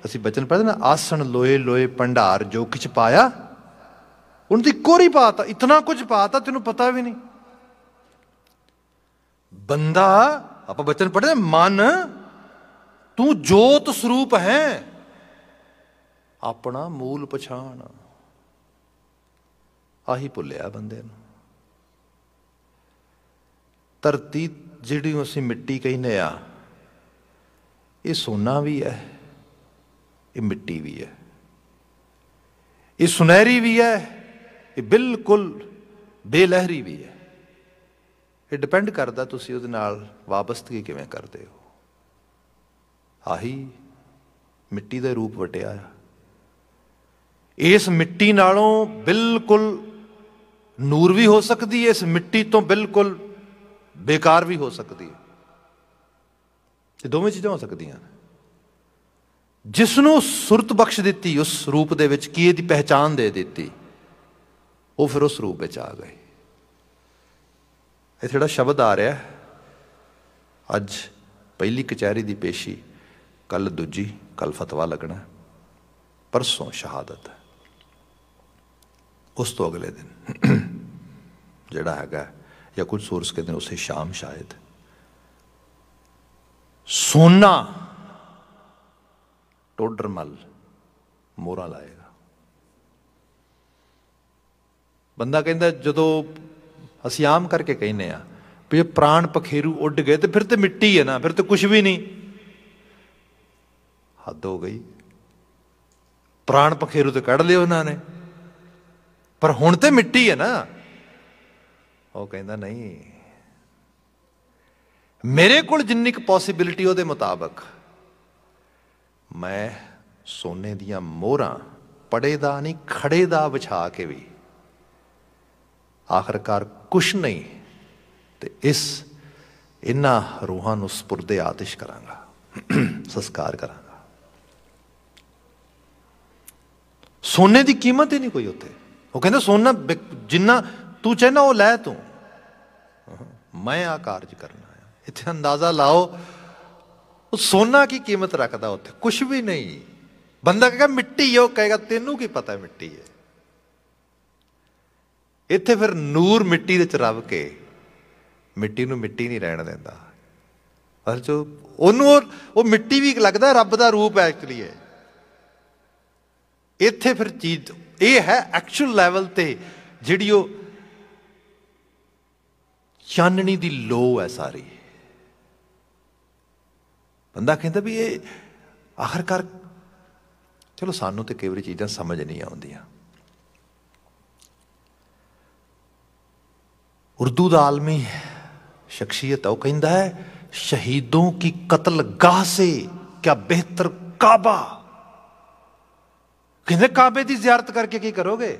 ਅਸੀਂ ਬਚਨ ਪੜਦੇ ਨਾ ਆਸਣ ਲੋਏ ਲੋਏ ਭੰਡਾਰ ਜੋ ਕਿਛ ਪਾਇਆ ਉਹਨਾਂ ਦੀ ਕੋਰੀ ਪਾਤਾ ਇਤਨਾ ਕੁਝ ਪਾਤਾ ਤੈਨੂੰ ਪਤਾ ਵੀ ਨਹੀਂ ਬੰਦਾ ਆਪਾਂ ਬਚਨ ਪੜਦੇ ਮਨ ਤੂੰ ਜੋਤ ਸਰੂਪ ਹੈ ਆਪਣਾ ਮੂਲ ਪਛਾਣ ਆਹੀ ਭੁੱਲਿਆ ਬੰਦੇ ਨੂੰ ਧਰਤੀ ਜਿਹੜੀ ਅਸੀਂ ਮਿੱਟੀ ਕਹਿੰਨੇ ਆ ਇਹ ਸੋਨਾ ਵੀ ਹੈ ਇਹ ਮਿੱਟੀ ਵੀ ਹੈ ਇਹ ਸੁਨਹਿਰੀ ਵੀ ਹੈ ਇਹ ਬਿਲਕੁਲ ਬੇਲਹਿਰੀ ਵੀ ਹੈ ਇਹ ਡਿਪੈਂਡ ਕਰਦਾ ਤੁਸੀਂ ਉਹਦੇ ਨਾਲ ਵਾਪਸਤਗੀ ਕਿਵੇਂ ਕਰਦੇ ਹੋ ਆਹੀ ਮਿੱਟੀ ਦਾ ਰੂਪ ਵਟਿਆ ਇਸ ਮਿੱਟੀ ਨਾਲੋਂ ਬਿਲਕੁਲ ਨੂਰ ਵੀ ਹੋ ਸਕਦੀ ਹੈ ਇਸ ਮਿੱਟੀ ਤੋਂ ਬਿਲਕੁਲ ਬੇਕਾਰ ਵੀ ਹੋ ਸਕਦੀ ਹੈ ਇਹ ਦੋਵੇਂ ਚੀਜ਼ਾਂ ਹੋ ਸਕਦੀਆਂ ਜਿਸ ਨੂੰ ਸੁਰਤ ਬਖਸ਼ ਦਿੱਤੀ ਉਸ ਰੂਪ ਦੇ ਵਿੱਚ ਕੀ ਇਹਦੀ ਪਹਿਚਾਨ ਦੇ ਦਿੱਤੀ ਉਹ ਫਿਰ ਉਸ ਰੂਪ ਵਿੱਚ ਆ ਗਏ ਇਹ ਜਿਹੜਾ ਸ਼ਬਦ ਆ ਰਿਹਾ ਅੱਜ ਪਹਿਲੀ ਕਚਹਿਰੀ ਦੀ ਪੇਸ਼ੀ ਕੱਲ ਦੂਜੀ ਕੱਲ ਫਤਵਾ ਲੱਗਣਾ ਪਰਸੋਂ ਸ਼ਹਾਦਤ ਉਸ ਤੋਂ ਅਗਲੇ ਦਿਨ ਜਿਹੜਾ ਹੈਗਾ ਜਾਂ ਕੁਝ ਸੋਰਸ ਕਹਿੰਦੇ ਉਸੇ ਸ਼ਾਮ ਸ਼ਾਇਦ ਸੋਨਾ ਮਲ ਮੋਰਾ ਲਾਏਗਾ ਬੰਦਾ ਕਹਿੰਦਾ ਜਦੋਂ ਅਸੀਂ ਆਮ ਕਰਕੇ ਕਹਿੰਨੇ ਆ ਵੀ ਪ੍ਰਾਣ ਪਖੇਰੂ ਉੱਡ ਗਏ ਤੇ ਫਿਰ ਤੇ ਮਿੱਟੀ ਹੈ ਨਾ ਫਿਰ ਤੇ ਕੁਝ ਵੀ ਨਹੀਂ ਹੱਦ ਹੋ ਗਈ ਪ੍ਰਾਣ ਪਖੇਰੂ ਤੇ ਕੱਢ ਲਿਓ ਉਹਨਾਂ ਨੇ ਪਰ ਹੁਣ ਤੇ ਮਿੱਟੀ ਹੈ ਨਾ ਉਹ ਕਹਿੰਦਾ ਨਹੀਂ ਮੇਰੇ ਕੋਲ ਜਿੰਨੀ ਕੁ ਪੋਸਿਬਿਲਟੀ ਉਹਦੇ ਮੁਤਾਬਕ ਮੈਂ ਸੋਨੇ ਦੀਆਂ ਮੋਹਰਾਂ ਪੜੇ ਦਾ ਨਹੀਂ ਖੜੇ ਦਾ ਵਿਛਾ ਕੇ ਵੀ ਆਖਰਕਾਰ ਕੁਛ ਨਹੀਂ ਤੇ ਇਸ ਇਨ੍ਹਾਂ ਰੂਹਾਂ ਨੂੰ ਸਪੁਰਦੇ ਆਤਿਸ਼ ਕਰਾਂਗਾ ਸੰਸਕਾਰ ਕਰਾਂਗਾ ਸੋਨੇ ਦੀ ਕੀਮਤ ਹੀ ਨਹੀਂ ਕੋਈ ਉੱਥੇ ਉਹ ਕਹਿੰਦਾ ਸੋਨਾ ਜਿੰਨਾ ਤੂੰ ਚਾਹਨਾ ਉਹ ਲੈ ਤੂੰ ਮੈਂ ਆ ਕਾਰਜ ਕਰਨਾ ਹੈ ਇੱਥੇ ਅੰਦਾਜ਼ਾ ਲਾਓ ਉਹ ਸੋਨਾ ਕੀ ਕੀਮਤ ਰੱਖਦਾ ਉੱਥੇ ਕੁਝ ਵੀ ਨਹੀਂ ਬੰਦਾ ਕਹੇਗਾ ਮਿੱਟੀ ਹੋ ਉਹ ਕਹੇਗਾ ਤੈਨੂੰ ਕੀ ਪਤਾ ਮਿੱਟੀ ਹੈ ਇੱਥੇ ਫਿਰ ਨੂਰ ਮਿੱਟੀ ਦੇ ਚ ਰਵ ਕੇ ਮਿੱਟੀ ਨੂੰ ਮਿੱਟੀ ਨਹੀਂ ਰਹਿਣ ਦਿੰਦਾ ਪਰ ਜੋ ਉਹਨੂੰ ਉਹ ਮਿੱਟੀ ਵੀ ਲੱਗਦਾ ਰੱਬ ਦਾ ਰੂਪ ਐਕਚੁਅਲੀ ਹੈ ਇੱਥੇ ਫਿਰ ਚੀਜ਼ ਇਹ ਹੈ ਐਕਚੁਅਲ ਲੈਵਲ ਤੇ ਜਿਹੜੀ ਉਹ ਚਾਨਣੀ ਦੀ ਲੋ ਹੈ ਸਾਰੀ ਬੰਦਾ ਕਹਿੰਦਾ ਵੀ ਇਹ ਆਖਰਕਾਰ ਚਲੋ ਸਾਨੂੰ ਤੇ ਕਈ ਵਾਰੀ ਚੀਜ਼ਾਂ ਸਮਝ ਨਹੀਂ ਆਉਂਦੀਆਂ ਉਰਦੂ ਦਾ ਆਲਮੀ ਸ਼ਖਸੀਅਤ ਉਹ ਕਹਿੰਦਾ ਹੈ ਸ਼ਹੀਦੋਂ ਕੀ ਕਤਲਗਾਹ ਸੇ ਕਿਆ ਬਿਹਤਰ ਕਾਬਾ ਕਹਿੰਦੇ ਕਾਬੇ ਦੀ ਜ਼ਿਆਰਤ ਕਰਕੇ ਕੀ ਕਰੋਗੇ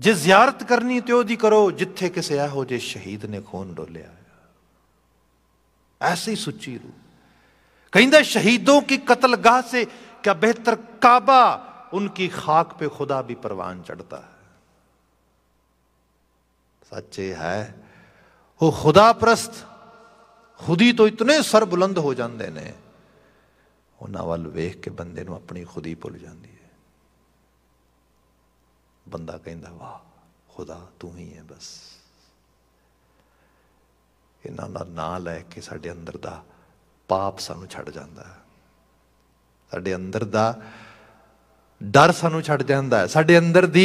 ਜੇ ਜ਼ਿਆਰਤ ਕਰਨੀ ਤੇ ਉਹਦੀ ਕਰੋ ਜਿੱਥੇ ਕਿਸੇ ਇਹੋ ਜੇ ਸ਼ਹੀਦ ਨੇ ਖੂਨ ਡੋਲਿਆ ऐसी सुच्ची रूह कहता शहीदों की कत्लगाह से क्या बेहतर काबा उनकी खाक पे खुदा भी परवान चढ़ता है सच्चे है वो खुदा प्रस्त ਖੁਦੀ ਤੋਂ ਇਤਨੇ ਸਰ ਬੁਲੰਦ ਹੋ ਜਾਂਦੇ ਨੇ ਉਹਨਾਂ ਵੱਲ ਵੇਖ ਕੇ ਬੰਦੇ ਨੂੰ ਆਪਣੀ ਖੁਦੀ ਭੁੱਲ ਜਾਂਦੀ ਹੈ ਬੰਦਾ ਕਹਿੰਦਾ ਵਾਹ ਖੁਦਾ ਤੂੰ ਹੀ ਹੈ ਬਸ ਇਹਨਾਂ ਦਾ ਨਾਂ ਲੈ ਕੇ ਸਾਡੇ ਅੰਦਰ ਦਾ ਪਾਪ ਸਾਨੂੰ ਛੱਡ ਜਾਂਦਾ ਹੈ ਸਾਡੇ ਅੰਦਰ ਦਾ ਡਰ ਸਾਨੂੰ ਛੱਡ ਜਾਂਦਾ ਹੈ ਸਾਡੇ ਅੰਦਰ ਦੀ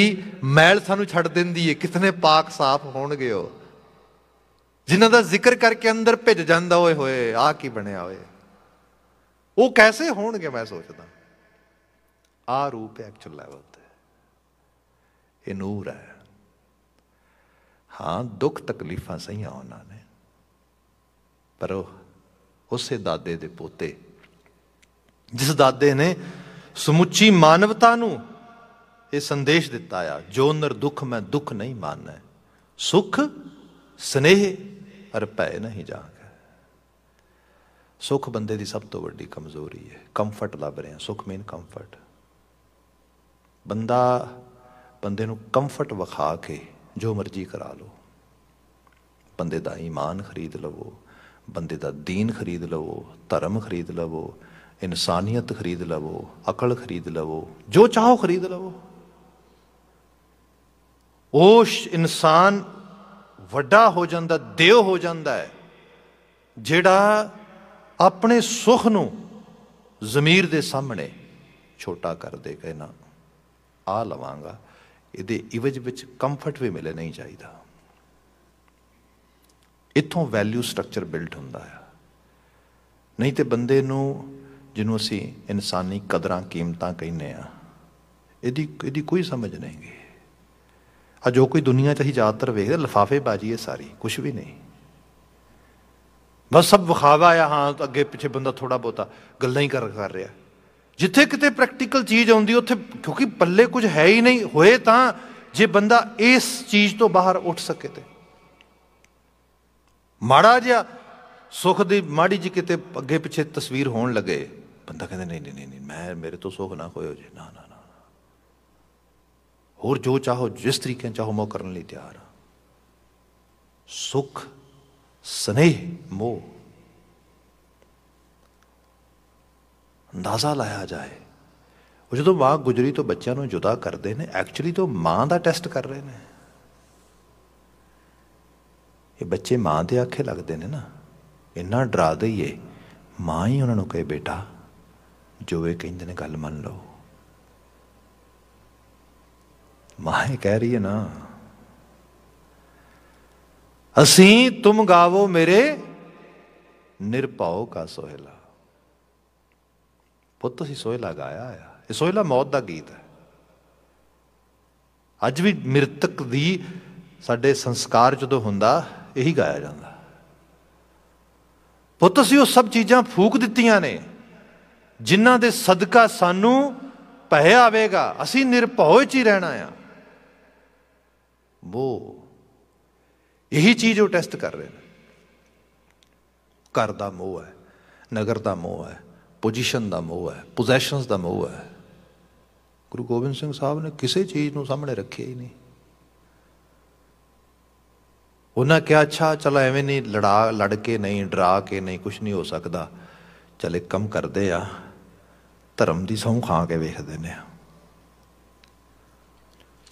ਮੈਲ ਸਾਨੂੰ ਛੱਡ ਦਿੰਦੀ ਹੈ ਕਿਤਨੇ ਪਾਕ ਸਾਫ਼ ਹੋਣਗੇ ਉਹ ਜਿਨ੍ਹਾਂ ਦਾ ਜ਼ਿਕਰ ਕਰਕੇ ਅੰਦਰ ਭਿੱਜ ਜਾਂਦਾ ਓਏ ਹੋਏ ਆ ਕੀ ਬਣਿਆ ਓਏ ਉਹ ਕੈਸੇ ਹੋਣਗੇ ਮੈਂ ਸੋਚਦਾ ਆ ਰੂਪ ਹੈ ਐਕਚੁਅਲ ਲੈਵਲ ਤੇ ਇਹ ਨੂਰ ਹੈ ਹਾਂ ਦੁੱਖ ਤਕਲੀਫਾਂ ਸਹੀਆਂ ਉਹਨਾਂ ਨੇ ਪਰ ਉਸੇ ਦਾਦੇ ਦੇ ਪੋਤੇ ਜਿਸ ਦਾਦੇ ਨੇ ਸਮੁੱਚੀ ਮਾਨਵਤਾ ਨੂੰ ਇਹ ਸੰਦੇਸ਼ ਦਿੱਤਾ ਆ ਜੋ ਨਰ ਦੁੱਖ ਮੈਂ ਦੁੱਖ ਨਹੀਂ ਮੰਨਣਾ ਸੁਖ ਸਨੇਹ ਅਰ ਪੈ ਨਹੀਂ ਜਾਗਾ ਸੁਖ ਬੰਦੇ ਦੀ ਸਭ ਤੋਂ ਵੱਡੀ ਕਮਜ਼ੋਰੀ ਹੈ ਕੰਫਰਟ ਲੱਭ ਰਹੇ ਆ ਸੁਖ ਮੇਨ ਕੰਫਰਟ ਬੰਦਾ ਬੰਦੇ ਨੂੰ ਕੰਫਰਟ ਵਿਖਾ ਕੇ ਜੋ ਮਰਜ਼ੀ ਕਰਾ ਲਓ ਬੰਦੇ ਦਾ ਈਮਾਨ ਖਰੀਦ ਲਵੋ ਬੰਦੇ ਦਾ ਦੀਨ ਖਰੀਦ ਲਵੋ ਧਰਮ ਖਰੀਦ ਲਵੋ ਇਨਸਾਨੀਅਤ ਖਰੀਦ ਲਵੋ ਅਕਲ ਖਰੀਦ ਲਵੋ ਜੋ ਚਾਹੋ ਖਰੀਦ ਲਵੋ ਉਹ ਇਨਸਾਨ ਵੱਡਾ ਹੋ ਜਾਂਦਾ ਦੇਵ ਹੋ ਜਾਂਦਾ ਹੈ ਜਿਹੜਾ ਆਪਣੇ ਸੁਖ ਨੂੰ ਜ਼ਮੀਰ ਦੇ ਸਾਹਮਣੇ ਛੋਟਾ ਕਰ ਦੇ ਕਹਿਣਾ ਆ ਲਵਾਂਗਾ ਇਹਦੇ ਇਵਜ ਵਿੱਚ ਕੰਫਰਟ ਵੀ ਮਿਲੇ ਨਹੀਂ ਚਾਹੀਦਾ ਇੱਥੋਂ ਵੈਲਿਊ ਸਟਰਕਚਰ ਬਿਲਡ ਹੁੰਦਾ ਹੈ ਨਹੀਂ ਤੇ ਬੰਦੇ ਨੂੰ ਜਿਹਨੂੰ ਅਸੀਂ ਇਨਸਾਨੀ ਕਦਰਾਂ ਕੀਮਤਾਂ ਕਹਿੰਨੇ ਆ ਇਹਦੀ ਇਹਦੀ ਕੋਈ ਸਮਝ ਨਹੀਂ ਗਈ ਆ ਜੋ ਕੋਈ ਦੁਨੀਆ 'ਚ ਅਸੀਂ ਜ਼ਿਆਦਾਤਰ ਵੇਖਦੇ ਲਫਾਫੇ ਬਾਜੀ ਹੈ ਸਾਰੀ ਕੁਝ ਵੀ ਨਹੀਂ ਬਸ ਸਭ ਵਿਖਾਵਾ ਆ ਹਾਂ ਅੱਗੇ ਪਿੱਛੇ ਬੰਦਾ ਥੋੜਾ ਬੋਤਾ ਗੱਲਾਂ ਹੀ ਕਰ ਕਰ ਰਿਹਾ ਜਿੱਥੇ ਕਿਤੇ ਪ੍ਰੈਕਟੀਕਲ ਚੀਜ਼ ਆਉਂਦੀ ਉੱਥੇ ਕਿਉਂਕਿ ਪੱਲੇ ਕੁਝ ਹੈ ਹੀ ਨਹੀਂ ਹੋਏ ਤਾਂ ਜੇ ਬੰਦਾ ਇਸ ਚੀਜ਼ ਤੋਂ ਬਾਹਰ ਉੱਠ ਸਕੇ ਤੇ ਮਾੜਾ ਜਿਹਾ ਸੁੱਖ ਦੀ ਮਾੜੀ ਜੀ ਕਿਤੇ ਅੱਗੇ ਪਿੱਛੇ ਤਸਵੀਰ ਹੋਣ ਲੱਗੇ ਬੰਦਾ ਕਹਿੰਦਾ ਨਹੀਂ ਨਹੀਂ ਨਹੀਂ ਮੈਂ ਮੇਰੇ ਤੋਂ ਸੁੱਖ ਨਾ ਹੋਇਓ ਜੀ ਨਾ ਨਾ ਨਾ ਹੋਰ ਜੋ ਚਾਹੋ ਜਿਸ ਤਰੀਕੇ ਚਾਹੋ ਮੈਂ ਕਰਨ ਲਈ ਤਿਆਰ ਹਾਂ ਸੁਖ ਸਨੇਹ ਮੋ ਅੰਦਾਜ਼ਾ ਲਾਇਆ ਜਾਏ ਉਹ ਜਦੋਂ ਮਾਂ ਗੁਜਰੀ ਤੋਂ ਬੱਚਿਆਂ ਨੂੰ ਜੁਦਾ ਕਰਦੇ ਨੇ ਐਕਚੁਅਲੀ ਤੋਂ ਮਾਂ ਦਾ ਟੈਸਟ ਕਰ ਰਹੇ ਨੇ ਇਹ ਬੱਚੇ ਮਾਂ ਦੇ ਆਖੇ ਲੱਗਦੇ ਨੇ ਨਾ ਇੰਨਾ ਡਰਾ ਦਈਏ ਮਾਂ ਹੀ ਉਹਨਾਂ ਨੂੰ ਕਹੇ ਬੇਟਾ ਜੋ ਇਹ ਕਹਿੰਦੇ ਨੇ ਗੱਲ ਮੰਨ ਲਓ ਮਾਂ ਇਹ ਕਹਿ ਰਹੀ ਹੈ ਨਾ ਅਸੀਂ ਤੁਮ ਗਾਵੋ ਮੇਰੇ ਨਿਰਭਉ ਕਾ ਸੋਹਿਲਾ ਪੁੱਤ ਸੀ ਸੋਹਿਲਾ ਗਾਇਆ ਆ ਇਹ ਸੋਹਿਲਾ ਮੌਤ ਦਾ ਗੀਤ ਹੈ ਅੱਜ ਵੀ ਮ੍ਰਿਤਕ ਦੀ ਸਾਡੇ ਸੰਸਕਾਰ ਜਦੋਂ ਹੁੰਦਾ ਇਹੀ ਗਾਇਆ ਜਾਂਦਾ ਪੁੱਤ ਸੀ ਉਹ ਸਭ ਚੀਜ਼ਾਂ ਫੂਕ ਦਿੱਤੀਆਂ ਨੇ ਜਿਨ੍ਹਾਂ ਦੇ ਸਦਕਾ ਸਾਨੂੰ ਭੈ ਆਵੇਗਾ ਅਸੀਂ ਨਿਰਭਉ ਚ ਹੀ ਰਹਿਣਾ ਆ ਉਹ ਇਹੀ ਚੀਜ਼ ਉਹ ਟੈਸਟ ਕਰ ਰਹੇ ਨੇ ਘਰ ਦਾ ਮੋਹ ਹੈ ਨਗਰ ਦਾ ਮੋਹ ਹੈ ਪੋਜੀਸ਼ਨ ਦਾ ਮੋਹ ਹੈ ਪੋਜੈਸ਼ਨਸ ਦਾ ਮੋਹ ਹੈ ਗੁਰੂ ਗੋਬਿੰਦ ਸਿੰਘ ਸਾਹਿਬ ਨੇ ਕਿਸੇ ਚੀਜ਼ ਨੂੰ ਸਾਹਮਣੇ ਰੱਖਿਆ ਹੀ ਨਹੀਂ ਉਹਨਾਂ ਕਿਹਾ ਅੱਛਾ ਚਲ ਐਵੇਂ ਨਹੀਂ ਲੜਾ ਲੜ ਕੇ ਨਹੀਂ ਡਰਾ ਕੇ ਨਹੀਂ ਕੁਝ ਨਹੀਂ ਹੋ ਸਕਦਾ ਚਲ ਇੱਕ ਕੰਮ ਕਰਦੇ ਆ ਧਰਮ ਦੀ ਸੌਂ ਖਾ ਕੇ ਵੇਖਦੇ ਨੇ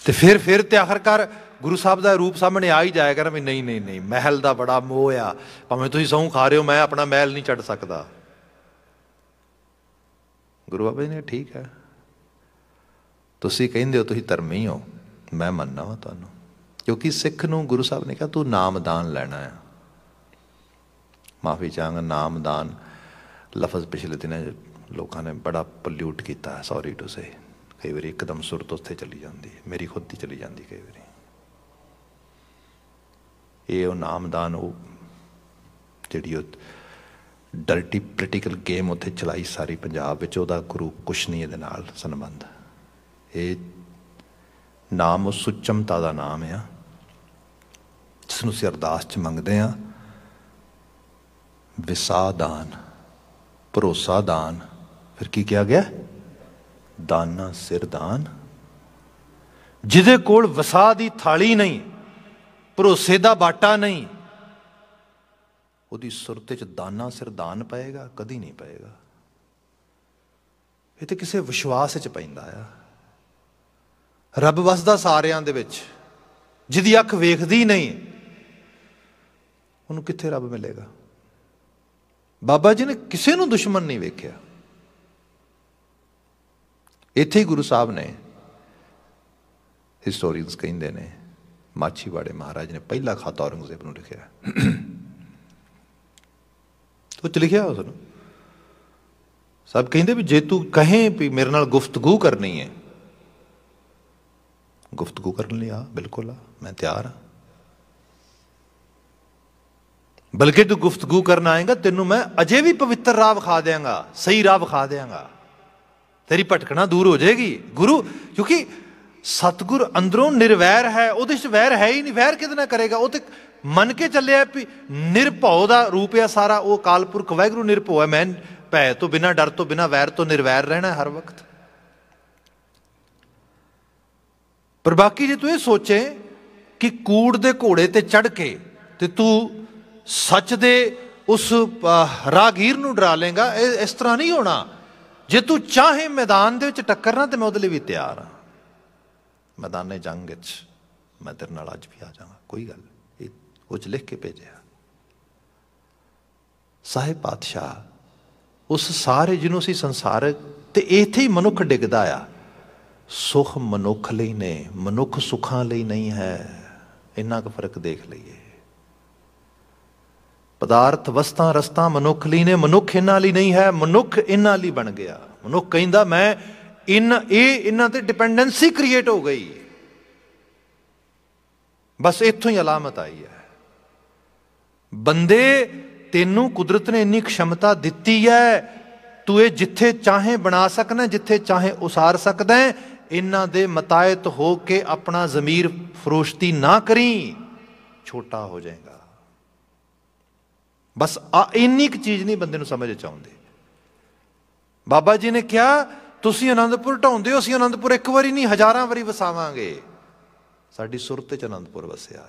ਤੇ ਫਿਰ ਫਿਰ ਤੇ ਆਖਰਕਾਰ ਗੁਰੂ ਸਾਹਿਬ ਦਾ ਰੂਪ ਸਾਹਮਣੇ ਆ ਹੀ ਜਾਇਆ ਕਰ ਵੀ ਨਹੀਂ ਨਹੀਂ ਨਹੀਂ ਮਹਿਲ ਦਾ ਬੜਾ ਮੋਹ ਆ ਭਾਵੇਂ ਤੁਸੀਂ ਸੌਂ ਖਾ ਰਹੇ ਹੋ ਮੈਂ ਆਪਣਾ ਮਹਿਲ ਨਹੀਂ ਛੱਡ ਸਕਦਾ ਗੁਰੂ ਬਾਬਾ ਜੀ ਨੇ ਠੀਕ ਹੈ ਤੁਸੀਂ ਕਹਿੰਦੇ ਹੋ ਤੁਸੀਂ ਧਰਮੀ ਹੋ ਮੈਂ ਮੰਨਣਾ ਤੁਹਾਨੂੰ ਕਿਉਂਕਿ ਸਿੱਖ ਨੂੰ ਗੁਰੂ ਸਾਹਿਬ ਨੇ ਕਿਹਾ ਤੂੰ ਨਾਮਦਾਨ ਲੈਣਾ ਹੈ ਮਾਫੀ ਚਾਹਾਂਗਾ ਨਾਮਦਾਨ ਲਫ਼ਜ਼ ਪਿਛਲੇ ਦਿਨਾਂ ਲੋਕਾਂ ਨੇ ਬੜਾ ਪੋਲਿਊਟ ਕੀਤਾ ਸੌਰੀ ਟੂ ਸੇ ਕਈ ਵਾਰੀ ਇੱਕਦਮ ਸੁਰਤ ਉੱਥੇ ਚਲੀ ਜਾਂਦੀ ਹੈ ਮੇਰੀ ਖੁਦ ਦੀ ਚਲੀ ਜਾਂਦੀ ਕਈ ਵਾਰੀ ਇਹ ਉਹ ਨਾਮਦਾਨ ਉਹ ਜਿਹੜੀ ਉਹ ਡਰਟੀ ਪੋਲੀਟੀਕਲ ਗੇਮ ਉੱਥੇ ਚਲਾਈ ਸਾਰੀ ਪੰਜਾਬ ਵਿੱਚ ਉਹਦਾ ਗੁਰੂ ਕੁਛ ਨਹੀਂ ਇਹਦੇ ਨਾਲ ਸੰਬੰਧ ਇਹ ਨਾਮ ਉਹ ਸੁਚਮਤਾ ਦਾ ਨਾਮ ਆ ਜਿਸ ਨੂੰ ਅਸੀਂ ਅਰਦਾਸ 'ਚ ਮੰਗਦੇ ਆ ਵਿਸਾਦਾਨ ਭਰੋਸਾਦਾਨ ਫਿਰ ਕੀ ਕਿਹਾ ਗਿਆ ਦਾਨਾ ਸਿਰਦਾਨ ਜਿਹਦੇ ਕੋਲ ਵਸਾ ਦੀ ਥਾਲੀ ਨਹੀਂ ਭਰੋਸੇ ਦਾ ਬਾਟਾ ਨਹੀਂ ਉਹਦੀ ਸੁਰਤ 'ਚ ਦਾਨਾ ਸਿਰਦਾਨ ਪਏਗਾ ਕਦੀ ਨਹੀਂ ਪਏਗਾ ਇਹ ਤੇ ਕਿਸੇ ਵਿਸ਼ਵਾਸ 'ਚ ਪੈਂਦਾ ਆ ਰੱਬ ਵਸਦਾ ਸਾਰਿਆਂ ਦੇ ਵਿੱਚ ਜਿਹਦੀ ਅੱਖ ਵੇਖਦੀ ਨਹੀਂ ਉਹਨੂੰ ਕਿੱਥੇ ਰੱਬ ਮਿਲੇਗਾ ਬਾਬਾ ਜੀ ਨੇ ਕਿਸੇ ਨੂੰ ਦੁਸ਼ਮਣ ਨਹੀਂ ਵੇਖਿਆ ਇੱਥੇ ਹੀ ਗੁਰੂ ਸਾਹਿਬ ਨੇ ਹਿਸਟੋਰੀਅਨਸ ਕਹਿੰਦੇ ਨੇ ਮਾਛੀਵਾੜੇ ਮਹਾਰਾਜ ਨੇ ਪਹਿਲਾ ਖਤ ਔਰੰਗਜ਼ੇਬ ਨੂੰ ਲਿਖਿਆ ਉਹ ਚ ਲਿਖਿਆ ਉਸ ਨੂੰ ਸਭ ਕਹਿੰਦੇ ਵੀ ਜੇ ਤੂੰ ਕਹੇ ਵੀ ਮੇਰੇ ਨਾਲ ਗੁਫ਼ਤਗੂ ਕਰਨੀ ਹੈ ਗੁਫ਼ਤਗੂ ਕਰਨ ਲਈ ਆ ਬਿਲਕੁਲ ਆ ਮੈਂ ਤਿਆਰ ਹਾਂ ਬਲਕਿ ਤੂੰ ਗੁਫ਼ਤਗੂ ਕਰਨ ਆਏਗਾ ਤੈਨੂੰ ਮੈਂ ਅਜੇ ਵੀ ਪਵਿੱਤਰ ਰਾਹ ਵਿਖਾ ਦੇਵਾਂਗਾ ਸਹੀ ਰਾਹ ਵਿਖਾ ਦੇਵਾਂਗਾ ਤੇਰੀ ਭਟਕਣਾ ਦੂਰ ਹੋ ਜਾਏਗੀ ਗੁਰੂ ਕਿਉਂਕਿ ਸਤਗੁਰ ਅੰਦਰੋਂ ਨਿਰਵੈਰ ਹੈ ਉਹਦੇ ਵਿੱਚ ਵੈਰ ਹੈ ਹੀ ਨਹੀਂ ਵੈਰ ਕਿਦ ਨਾ ਕਰੇਗਾ ਉਹ ਤੇ ਮੰਨ ਕੇ ਚੱਲਿਆ ਵੀ ਨਿਰਭਉ ਦਾ ਰੂਪ ਹੈ ਸਾਰਾ ਉਹ ਕਾਲਪੁਰਖ ਵੈਗਰੂ ਨਿਰਭਉ ਹੈ ਮੈਂ ਭੈ ਤੋਂ ਬਿਨਾ ਡਰ ਤੋਂ ਬਿਨਾ ਵੈਰ ਤੋਂ ਨਿਰਵੈਰ ਰਹਿਣਾ ਹਰ ਵਕਤ ਪਰ ਬਾਕੀ ਜੇ ਤੂੰ ਇਹ ਸੋਚੇ ਕਿ ਕੂੜ ਦੇ ਘੋੜੇ ਤੇ ਚੜ ਕੇ ਤੇ ਤੂੰ ਸੱਚ ਦੇ ਉਸ ਰਾਗੀਰ ਨੂੰ ਡਰਾ ਲੇਗਾ ਇਸ ਤਰ੍ਹਾਂ ਨਹੀਂ ਹੋਣਾ ਜੇ ਤੂੰ ਚਾਹੇ ਮੈਦਾਨ ਦੇ ਵਿੱਚ ਟੱਕਰਨਾ ਤੇ ਮੈਂ ਉਹਦੇ ਲਈ ਵੀ ਤਿਆਰ ਆ ਮੈਦਾਨੇ ਜੰਗ ਵਿੱਚ ਮੈਂ ਤੇਰੇ ਨਾਲ ਅੱਜ ਵੀ ਆ ਜਾਵਾਂ ਕੋਈ ਗੱਲ ਇਹ ਉਹ ਚ ਲਿਖ ਕੇ ਭੇਜਿਆ ਸਾਹਿਬ ਪਾਤਸ਼ਾਹ ਉਸ ਸਾਰੇ ਜਿਹਨੂੰ ਅਸੀਂ ਸੰਸਾਰਕ ਤੇ ਇੱਥੇ ਹੀ ਮਨੁੱਖ ਡਿੱਗਦਾ ਆ ਸੁਖ ਮਨੁੱਖ ਲਈ ਨੇ ਮਨੁੱਖ ਸੁਖਾਂ ਲਈ ਨਹੀਂ ਹੈ ਇੰਨਾ ਕੁ ਫਰਕ ਦੇਖ ਲਈਏ ਪਦਾਰਥ ਵਸਤਾਂ ਰਸਤਾ ਮਨੁੱਖ ਲਈ ਨੇ ਮਨੁੱਖ ਇਹਨਾਂ ਲਈ ਨਹੀਂ ਹੈ ਮਨੁੱਖ ਇਹਨਾਂ ਲਈ ਬਣ ਗਿਆ ਮਨੁੱਖ ਕਹਿੰਦਾ ਮੈਂ ਇਨ ਇਹ ਇਹਨਾਂ ਤੇ ਡਿਪੈਂਡੈਂਸੀ ਕ੍ਰੀਏਟ ਹੋ ਗਈ ਬਸ ਇੱਥੋਂ ਹੀ ਅਲਾਮਤ ਆਈ ਹੈ ਬੰਦੇ ਤੈਨੂੰ ਕੁਦਰਤ ਨੇ ਇੰਨੀ ਖਸ਼ਮਤਾ ਦਿੱਤੀ ਹੈ ਤੂੰ ਇਹ ਜਿੱਥੇ ਚਾਹੇ ਬਣਾ ਸਕਦਾ ਜਿੱਥੇ ਚਾਹੇ ਉਸਾਰ ਸਕਦਾ ਇਹਨਾਂ ਦੇ ਮਤਾਇਤ ਹੋ ਕੇ ਆਪਣਾ ਜ਼ਮੀਰ ਫਰੋਸ਼ਤੀ ਨਾ ਕਰੀ ਛੋਟਾ ਹੋ ਜਾਏਗਾ ਬਸ ਆ ਇੰਨੀ ਕੁ ਚੀਜ਼ ਨਹੀਂ ਬੰਦੇ ਨੂੰ ਸਮਝ ਚ ਆਉਂਦੀ ਬਾਬਾ ਜੀ ਨੇ ਕਿਹਾ ਤੁਸੀਂ ਅਨੰਦਪੁਰ ਢਾਉਂਦੇ ਹੋ ਅਸੀਂ ਅਨੰਦਪੁਰ ਇੱਕ ਵਾਰੀ ਨਹੀਂ ਹਜ਼ਾਰਾਂ ਵਾਰੀ ਵਸਾਵਾਂਗੇ ਸਾਡੀ ਸੁਰਤ ਚ ਅਨੰਦਪੁਰ ਵਸਿਆ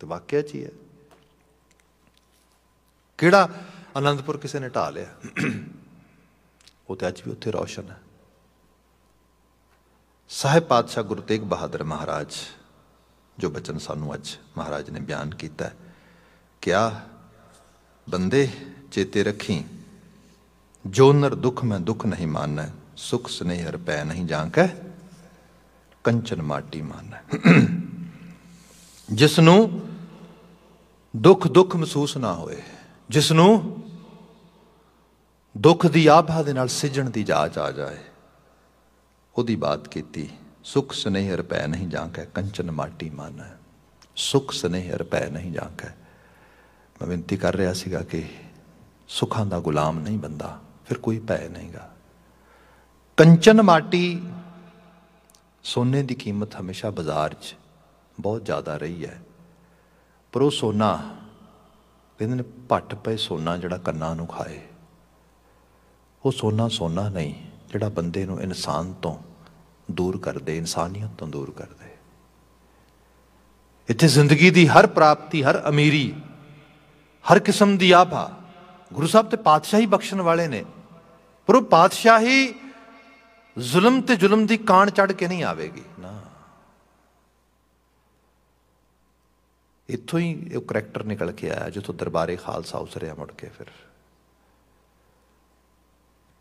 ਤੇ ਵਾਕਿਆ ਚੀ ਹੈ ਕਿਹੜਾ ਅਨੰਦਪੁਰ ਕਿਸੇ ਨੇ ਢਾ ਲਿਆ ਉਹ ਤੇ ਅੱਜ ਵੀ ਉੱਥੇ ਰੌਸ਼ਨ ਹੈ ਸਾਹਿਬ ਪਾਤਸ਼ਾਹ ਗੁਰੂ ਤੇਗ ਬਹਾਦਰ ਮਹਾਰਾਜ ਜੋ ਬਚਨ ਸਾਨੂੰ ਅੱਜ ਮਹਾਰਾਜ ਨੇ ਬਿਆਨ ਕੀਤਾ ਹੈ ਕਿਆ ਬੰਦੇ ਚੇਤੇ ਰੱਖੀ ਜੋ ਨਰ ਦੁਖ ਮੈਂ ਦੁਖ ਨਹੀਂ ਮਾਨਣਾ ਸੁਖ ਸਨੇਹ ਰਪੈ ਨਹੀਂ ਜਾਂਕੈ ਕੰਚਨ ਮਾਟੀ ਮਾਨਣਾ ਜਿਸ ਨੂੰ ਦੁੱਖ ਦੁੱਖ ਮਹਿਸੂਸ ਨਾ ਹੋਏ ਜਿਸ ਨੂੰ ਦੁੱਖ ਦੀ ਆਭਾ ਦੇ ਨਾਲ ਸਿਜਣ ਦੀ ਜਾਚ ਆ ਜਾਏ ਉਹਦੀ ਬਾਤ ਕੀਤੀ ਸੁਖ ਸਨੇਹ ਰਪੈ ਨਹੀਂ ਜਾਂਕੈ ਕੰਚਨ ਮਾਟੀ ਮਾਨਣਾ ਸੁਖ ਸਨੇਹ ਰਪੈ ਨਹੀਂ ਜਾਂਕੈ ਮੈਂ ਬੇਨਤੀ ਕਰ ਰਿਹਾ ਸੀਗਾ ਕਿ ਸੁੱਖਾਂ ਦਾ ਗੁਲਾਮ ਨਹੀਂ ਬੰਦਾ ਫਿਰ ਕੋਈ ਭੈ ਨਹੀਂਗਾ ਕੰਚਨ ਮਾਟੀ ਸੋਨੇ ਦੀ ਕੀਮਤ ਹਮੇਸ਼ਾ ਬਾਜ਼ਾਰ 'ਚ ਬਹੁਤ ਜ਼ਿਆਦਾ ਰਹੀ ਹੈ ਪਰ ਉਹ ਸੋਨਾ ਕਹਿੰਦੇ ਨੇ ਭੱਟ ਪਏ ਸੋਨਾ ਜਿਹੜਾ ਕੰਨਾਂ ਨੂੰ ਖਾਏ ਉਹ ਸੋਨਾ ਸੋਨਾ ਨਹੀਂ ਜਿਹੜਾ ਬੰਦੇ ਨੂੰ ਇਨਸਾਨ ਤੋਂ ਦੂਰ ਕਰ ਦੇ ਇਨਸਾਨੀਅਤ ਤੋਂ ਦੂਰ ਕਰ ਦੇ ਇੱਥੇ ਜ਼ਿੰਦਗੀ ਦੀ ਹਰ ਪ੍ਰਾਪਤੀ ਹਰ ਅਮੀਰੀ ਹਰ ਕਿਸਮ ਦੀ ਆਭਾ ਗੁਰੂ ਸਾਹਿਬ ਤੇ ਪਾਤਸ਼ਾਹੀ ਬਖਸ਼ਣ ਵਾਲੇ ਨੇ ਪਰ ਉਹ ਪਾਤਸ਼ਾਹੀ ਜ਼ੁਲਮ ਤੇ ਜ਼ੁਲਮ ਦੀ ਕਾਣ ਚੜ ਕੇ ਨਹੀਂ ਆਵੇਗੀ ਨਾ ਇੱਥੋਂ ਹੀ ਉਹ ਕੈਰੈਕਟਰ ਨਿਕਲ ਕੇ ਆਇਆ ਜਿੱਥੋਂ ਦਰਬਾਰੇ ਖਾਲਸਾ ਉਸਰਿਆ ਮੁੜ ਕੇ ਫਿਰ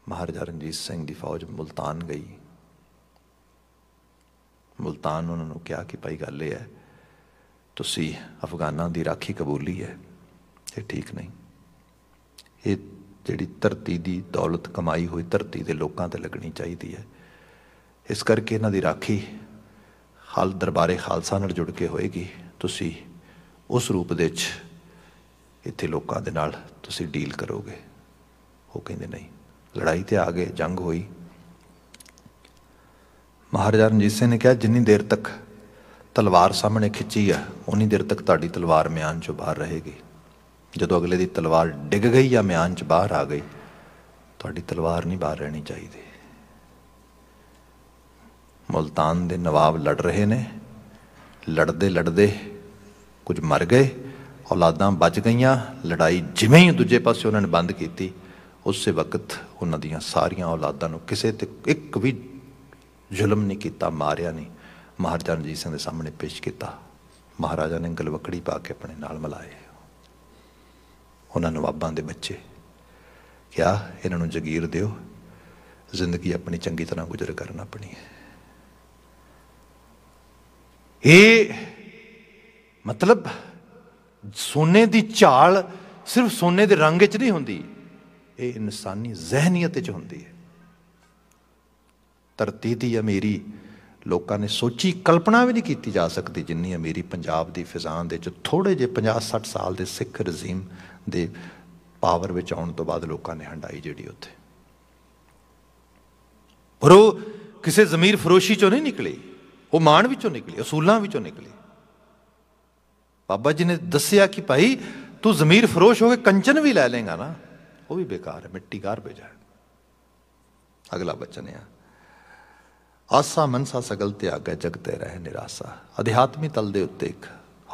ਮਹਾਰਾਜਾ ਰਣਜੀਤ ਸਿੰਘ ਦੀ ਫੌਜ ਮਲਤਾਨ ਗਈ ਮਲਤਾਨ ਉਹਨਾਂ ਨੂੰ ਕਿਹਾ ਕਿ ਭਾਈ ਗੱਲ ਇਹ ਹੈ ਤੁਸੀਂ ਅਫਗਾਨਾਂ ਦੀ ਰਾਖੀ ਕਬੂਲੀ ਹੈ ਇਹ ਠੀਕ ਨਹੀਂ ਇਹ ਜਿਹੜੀ ਧਰਤੀ ਦੀ ਦੌਲਤ ਕਮਾਈ ਹੋਈ ਧਰਤੀ ਦੇ ਲੋਕਾਂ ਤੇ ਲੱਗਣੀ ਚਾਹੀਦੀ ਹੈ ਇਸ ਕਰਕੇ ਇਹਨਾਂ ਦੀ ਰਾਖੀ ਹਾਲ ਦਰਬਾਰੇ ਖਾਲਸਾ ਨਾਲ ਜੁੜ ਕੇ ਹੋਏਗੀ ਤੁਸੀਂ ਉਸ ਰੂਪ ਦੇ ਵਿੱਚ ਇੱਥੇ ਲੋਕਾਂ ਦੇ ਨਾਲ ਤੁਸੀਂ ਡੀਲ ਕਰੋਗੇ ਉਹ ਕਹਿੰਦੇ ਨਹੀਂ ਲੜਾਈ ਤੇ ਆ ਗਏ ਜੰਗ ਹੋਈ ਮਹਾਰਾਜਾ ਰਣਜੀਤ ਸਿੰਘ ਨੇ ਕਿਹਾ ਜਿੰਨੀ ਦੇਰ ਤੱਕ ਤਲਵਾਰ ਸਾਹਮਣੇ ਖਿੱਚੀ ਆ ਉਨੀ ਦੇਰ ਤੱਕ ਤੁਹਾਡੀ ਤਲਵਾਰ ਮਿਆਨ ਚੋਂ ਬਾਹਰ ਰਹੇਗੀ ਜਦੋਂ ਅਗਲੇ ਦੀ ਤਲਵਾਰ ਡਿੱਗ ਗਈ ਜਾਂ ਮਿਆਨ 'ਚ ਬਾਹਰ ਆ ਗਈ ਤੁਹਾਡੀ ਤਲਵਾਰ ਨਹੀਂ ਬਾਹਰ ਰਹਿਣੀ ਚਾਹੀਦੀ ਮਲਤਾਨ ਦੇ ਨਵਾਬ ਲੜ ਰਹੇ ਨੇ ਲੜਦੇ ਲੜਦੇ ਕੁਝ ਮਰ ਗਏ ਔਲਾਦਾਂ ਬਚ ਗਈਆਂ ਲੜਾਈ ਜਿਵੇਂ ਹੀ ਦੂਜੇ ਪਾਸੇ ਉਹਨਾਂ ਨੇ ਬੰਦ ਕੀਤੀ ਉਸੇ ਵਕਤ ਉਹਨਾਂ ਦੀਆਂ ਸਾਰੀਆਂ ਔਲਾਦਾਂ ਨੂੰ ਕਿਸੇ ਤੇ ਇੱਕ ਵੀ ਜ਼ੁਲਮ ਨਹੀਂ ਕੀਤਾ ਮਾਰਿਆ ਨਹੀਂ ਮਹਾਰਾਜਾ ਰਣਜੀਤ ਸਿੰਘ ਦੇ ਸਾਹਮਣੇ ਪੇਸ਼ ਕੀਤਾ ਮਹਾਰਾਜਾ ਨੇ ਗਲਵਕੜੀ ਪਾ ਕੇ ਆਪਣੇ ਨਾਲ ਮਲਾਇਆ ਉਹਨਾਂ ਨਵਾਬਾਂ ਦੇ ਬੱਚੇ ਕਿਆ ਇਹਨਾਂ ਨੂੰ ਜ਼ਗੀਰ ਦਿਓ ਜ਼ਿੰਦਗੀ ਆਪਣੀ ਚੰਗੀ ਤਰ੍ਹਾਂ ਗੁਜ਼ਰ ਕਰਨ ਆਪਣੀ ਹੈ ਇਹ ਮਤਲਬ ਸੋਨੇ ਦੀ ਝਾਲ ਸਿਰਫ ਸੋਨੇ ਦੇ ਰੰਗ ਵਿੱਚ ਨਹੀਂ ਹੁੰਦੀ ਇਹ ਇਨਸਾਨੀ ਜ਼ਹਿਨੀਅਤ ਵਿੱਚ ਹੁੰਦੀ ਹੈ ਧਰਤੀ ਦੀ ਅਮੀਰੀ ਲੋਕਾਂ ਨੇ ਸੋਚੀ ਕਲਪਨਾ ਵੀ ਨਹੀਂ ਕੀਤੀ ਜਾ ਸਕਦੀ ਜਿੰਨੀ ਅਮੀਰੀ ਪੰਜਾਬ ਦੀ ਫਿਜ਼ਾਨ ਦੇ ਵਿੱਚ ਥੋੜੇ ਜੇ 50 60 ਸਾਲ ਦੇ ਸਿੱਖ ਰਜ਼ੀਮ ਦੇ ਪਾਵਰ ਵਿੱਚ ਆਉਣ ਤੋਂ ਬਾਅਦ ਲੋਕਾਂ ਨੇ ਹੰਡਾਈ ਜਿਹੜੀ ਉੱਥੇ ਪਰ ਉਹ ਕਿਸੇ ਜ਼ਮੀਰ ਫਰੋਸ਼ੀ ਚੋਂ ਨਹੀਂ ਨਿਕਲੀ ਉਹ ਮਾਣ ਵਿੱਚੋਂ ਨਿਕਲੀ ਅਸੂਲਾਂ ਵਿੱਚੋਂ ਨਿਕਲੀ ਬਾਬਾ ਜੀ ਨੇ ਦੱਸਿਆ ਕਿ ਭਾਈ ਤੂੰ ਜ਼ਮੀਰ ਫਰੋਸ਼ ਹੋ ਕੇ ਕੰਚਨ ਵੀ ਲੈ ਲੇਗਾ ਨਾ ਉਹ ਵੀ ਬੇਕਾਰ ਹੈ ਮਿੱਟੀ ਗਾਰਬੇਜ ਹੈ ਅਗਲਾ ਬਚਨ ਹੈ ਆਸਾ ਮਨਸਾ ਸਗਲ ਤੇ ਆਗਾ ਜਗਤੇ ਰਹੇ ਨਿਰਾਸਾ ਅਧਿਆਤਮੀ ਤਲ ਦੇ ਉੱਤੇ ਇੱਕ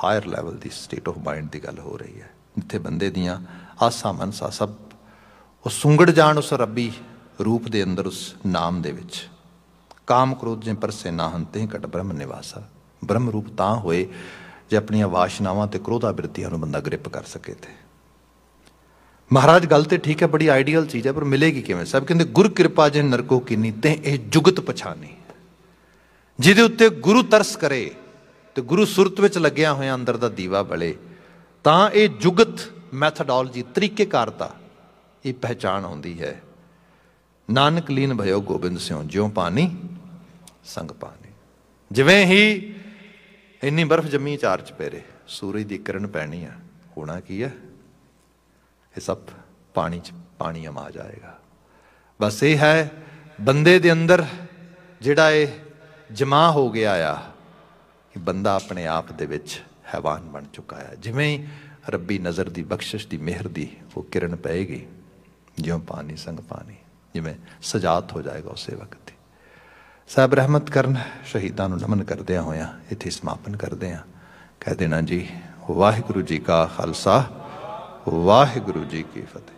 ਹਾਇਰ ਲੈਵਲ ਦੀ ਸਟੇਟ ਆਫ ਮਾਈਂਡ ਦੀ ਗੱਲ ਹੋ ਰਹੀ ਹੈ ਇੱਥੇ ਬੰਦੇ ਦੀਆਂ ਆਸਾਂ ਮਨਸਾ ਸਭ ਉਹ ਸੁੰਗੜ ਜਾਣ ਉਸ ਰੱਬੀ ਰੂਪ ਦੇ ਅੰਦਰ ਉਸ ਨਾਮ ਦੇ ਵਿੱਚ ਕਾਮ ਕ੍ਰੋਧ ਜੇ ਪਰਸੇ ਨਾ ਹੰਤੇ ਘਟ ਬ੍ਰਹਮ ਨਿਵਾਸਾ ਬ੍ਰਹਮ ਰੂਪ ਤਾਂ ਹੋਏ ਜੇ ਆਪਣੀਆਂ ਵਾਸ਼ਨਾਵਾਂ ਤੇ ਕ੍ਰੋਧਾ ਬਿਰਤੀਆਂ ਨੂੰ ਬੰਦਾ ਗ੍ਰਿਪ ਕਰ ਸਕੇ ਤੇ ਮਹਾਰਾਜ ਗੱਲ ਤੇ ਠੀਕ ਹੈ ਬੜੀ ਆਈਡੀਅਲ ਚੀਜ਼ ਹੈ ਪਰ ਮਿਲੇਗੀ ਕਿਵੇਂ ਸਭ ਕਹਿੰਦੇ ਗੁਰ ਕਿਰਪਾ ਜੇ ਨਰਕੋ ਕਿੰਨੀ ਤੇ ਇਹ ਜੁਗਤ ਪਛਾਨੀ ਜਿਹਦੇ ਉੱਤੇ ਗੁਰੂ ਤਰਸ ਕਰੇ ਤੇ ਗੁਰੂ ਸੁਰਤ ਵਿੱਚ ਲੱਗਿਆ ਹੋਇਆ ਅੰਦਰ ਦਾ ਦੀਵਾ ਬਲੇ ਤਾਂ ਇਹ ਜੁਗਤ ਮੈਥਡੋਲੋਜੀ ਤਰੀਕੇਕਾਰਤਾ ਇਹ ਪਹਿਚਾਣ ਹੁੰਦੀ ਹੈ ਨਾਨਕ ਲੀਨ ਭਇਓ ਗੋਬਿੰਦ ਸਿਉ ਜਿਉ ਪਾਣੀ ਸੰਗ ਪਾਣੀ ਜਿਵੇਂ ਹੀ ਇੰਨੀ ਬਰਫ਼ ਜੰਮੀ ਚਾਰ ਪੈਰੇ ਸੂਰਜ ਦੀ ਕਿਰਨ ਪੈਣੀ ਆ ਹੋਣਾ ਕੀ ਆ ਇਹ ਸਭ ਪਾਣੀ ਚ ਪਾਣੀ ਆ ਜਾਏਗਾ ਬਸ ਇਹ ਹੈ ਬੰਦੇ ਦੇ ਅੰਦਰ ਜਿਹੜਾ ਇਹ ਜਮਾ ਹੋ ਗਿਆ ਆ ਕਿ ਬੰਦਾ ਆਪਣੇ ਆਪ ਦੇ ਵਿੱਚ ਹੈਵਾਨ ਬਣ ਚੁੱਕਾ ਹੈ ਜਿਵੇਂ ਹੀ ਰੱਬੀ ਨਜ਼ਰ ਦੀ ਬਖਸ਼ਿਸ਼ ਦੀ ਮਿਹਰ ਦੀ ਉਹ ਕਿਰਨ ਪਏਗੀ ਜਿਉਂ ਪਾਣੀ ਸੰਗ ਪਾਣੀ ਜਿਵੇਂ ਸਜਾਤ ਹੋ ਜਾਏਗਾ ਉਸੇ ਵਕਤ ਸਾਹਿਬ ਰਹਿਮਤ ਕਰਨ ਸ਼ਹੀਦਾਂ ਨੂੰ ਨਮਨ ਕਰਦੇ ਹੋਇਆਂ ਇੱਥੇ ਸਮਾਪਨ ਕਰਦੇ ਹਾਂ ਕਹਿ ਦੇਣਾ ਜੀ ਵਾਹਿਗੁਰੂ ਜੀ ਕਾ ਖਾਲਸਾ ਵਾਹਿਗੁਰੂ ਜੀ ਕੀ ਫਤਿਹ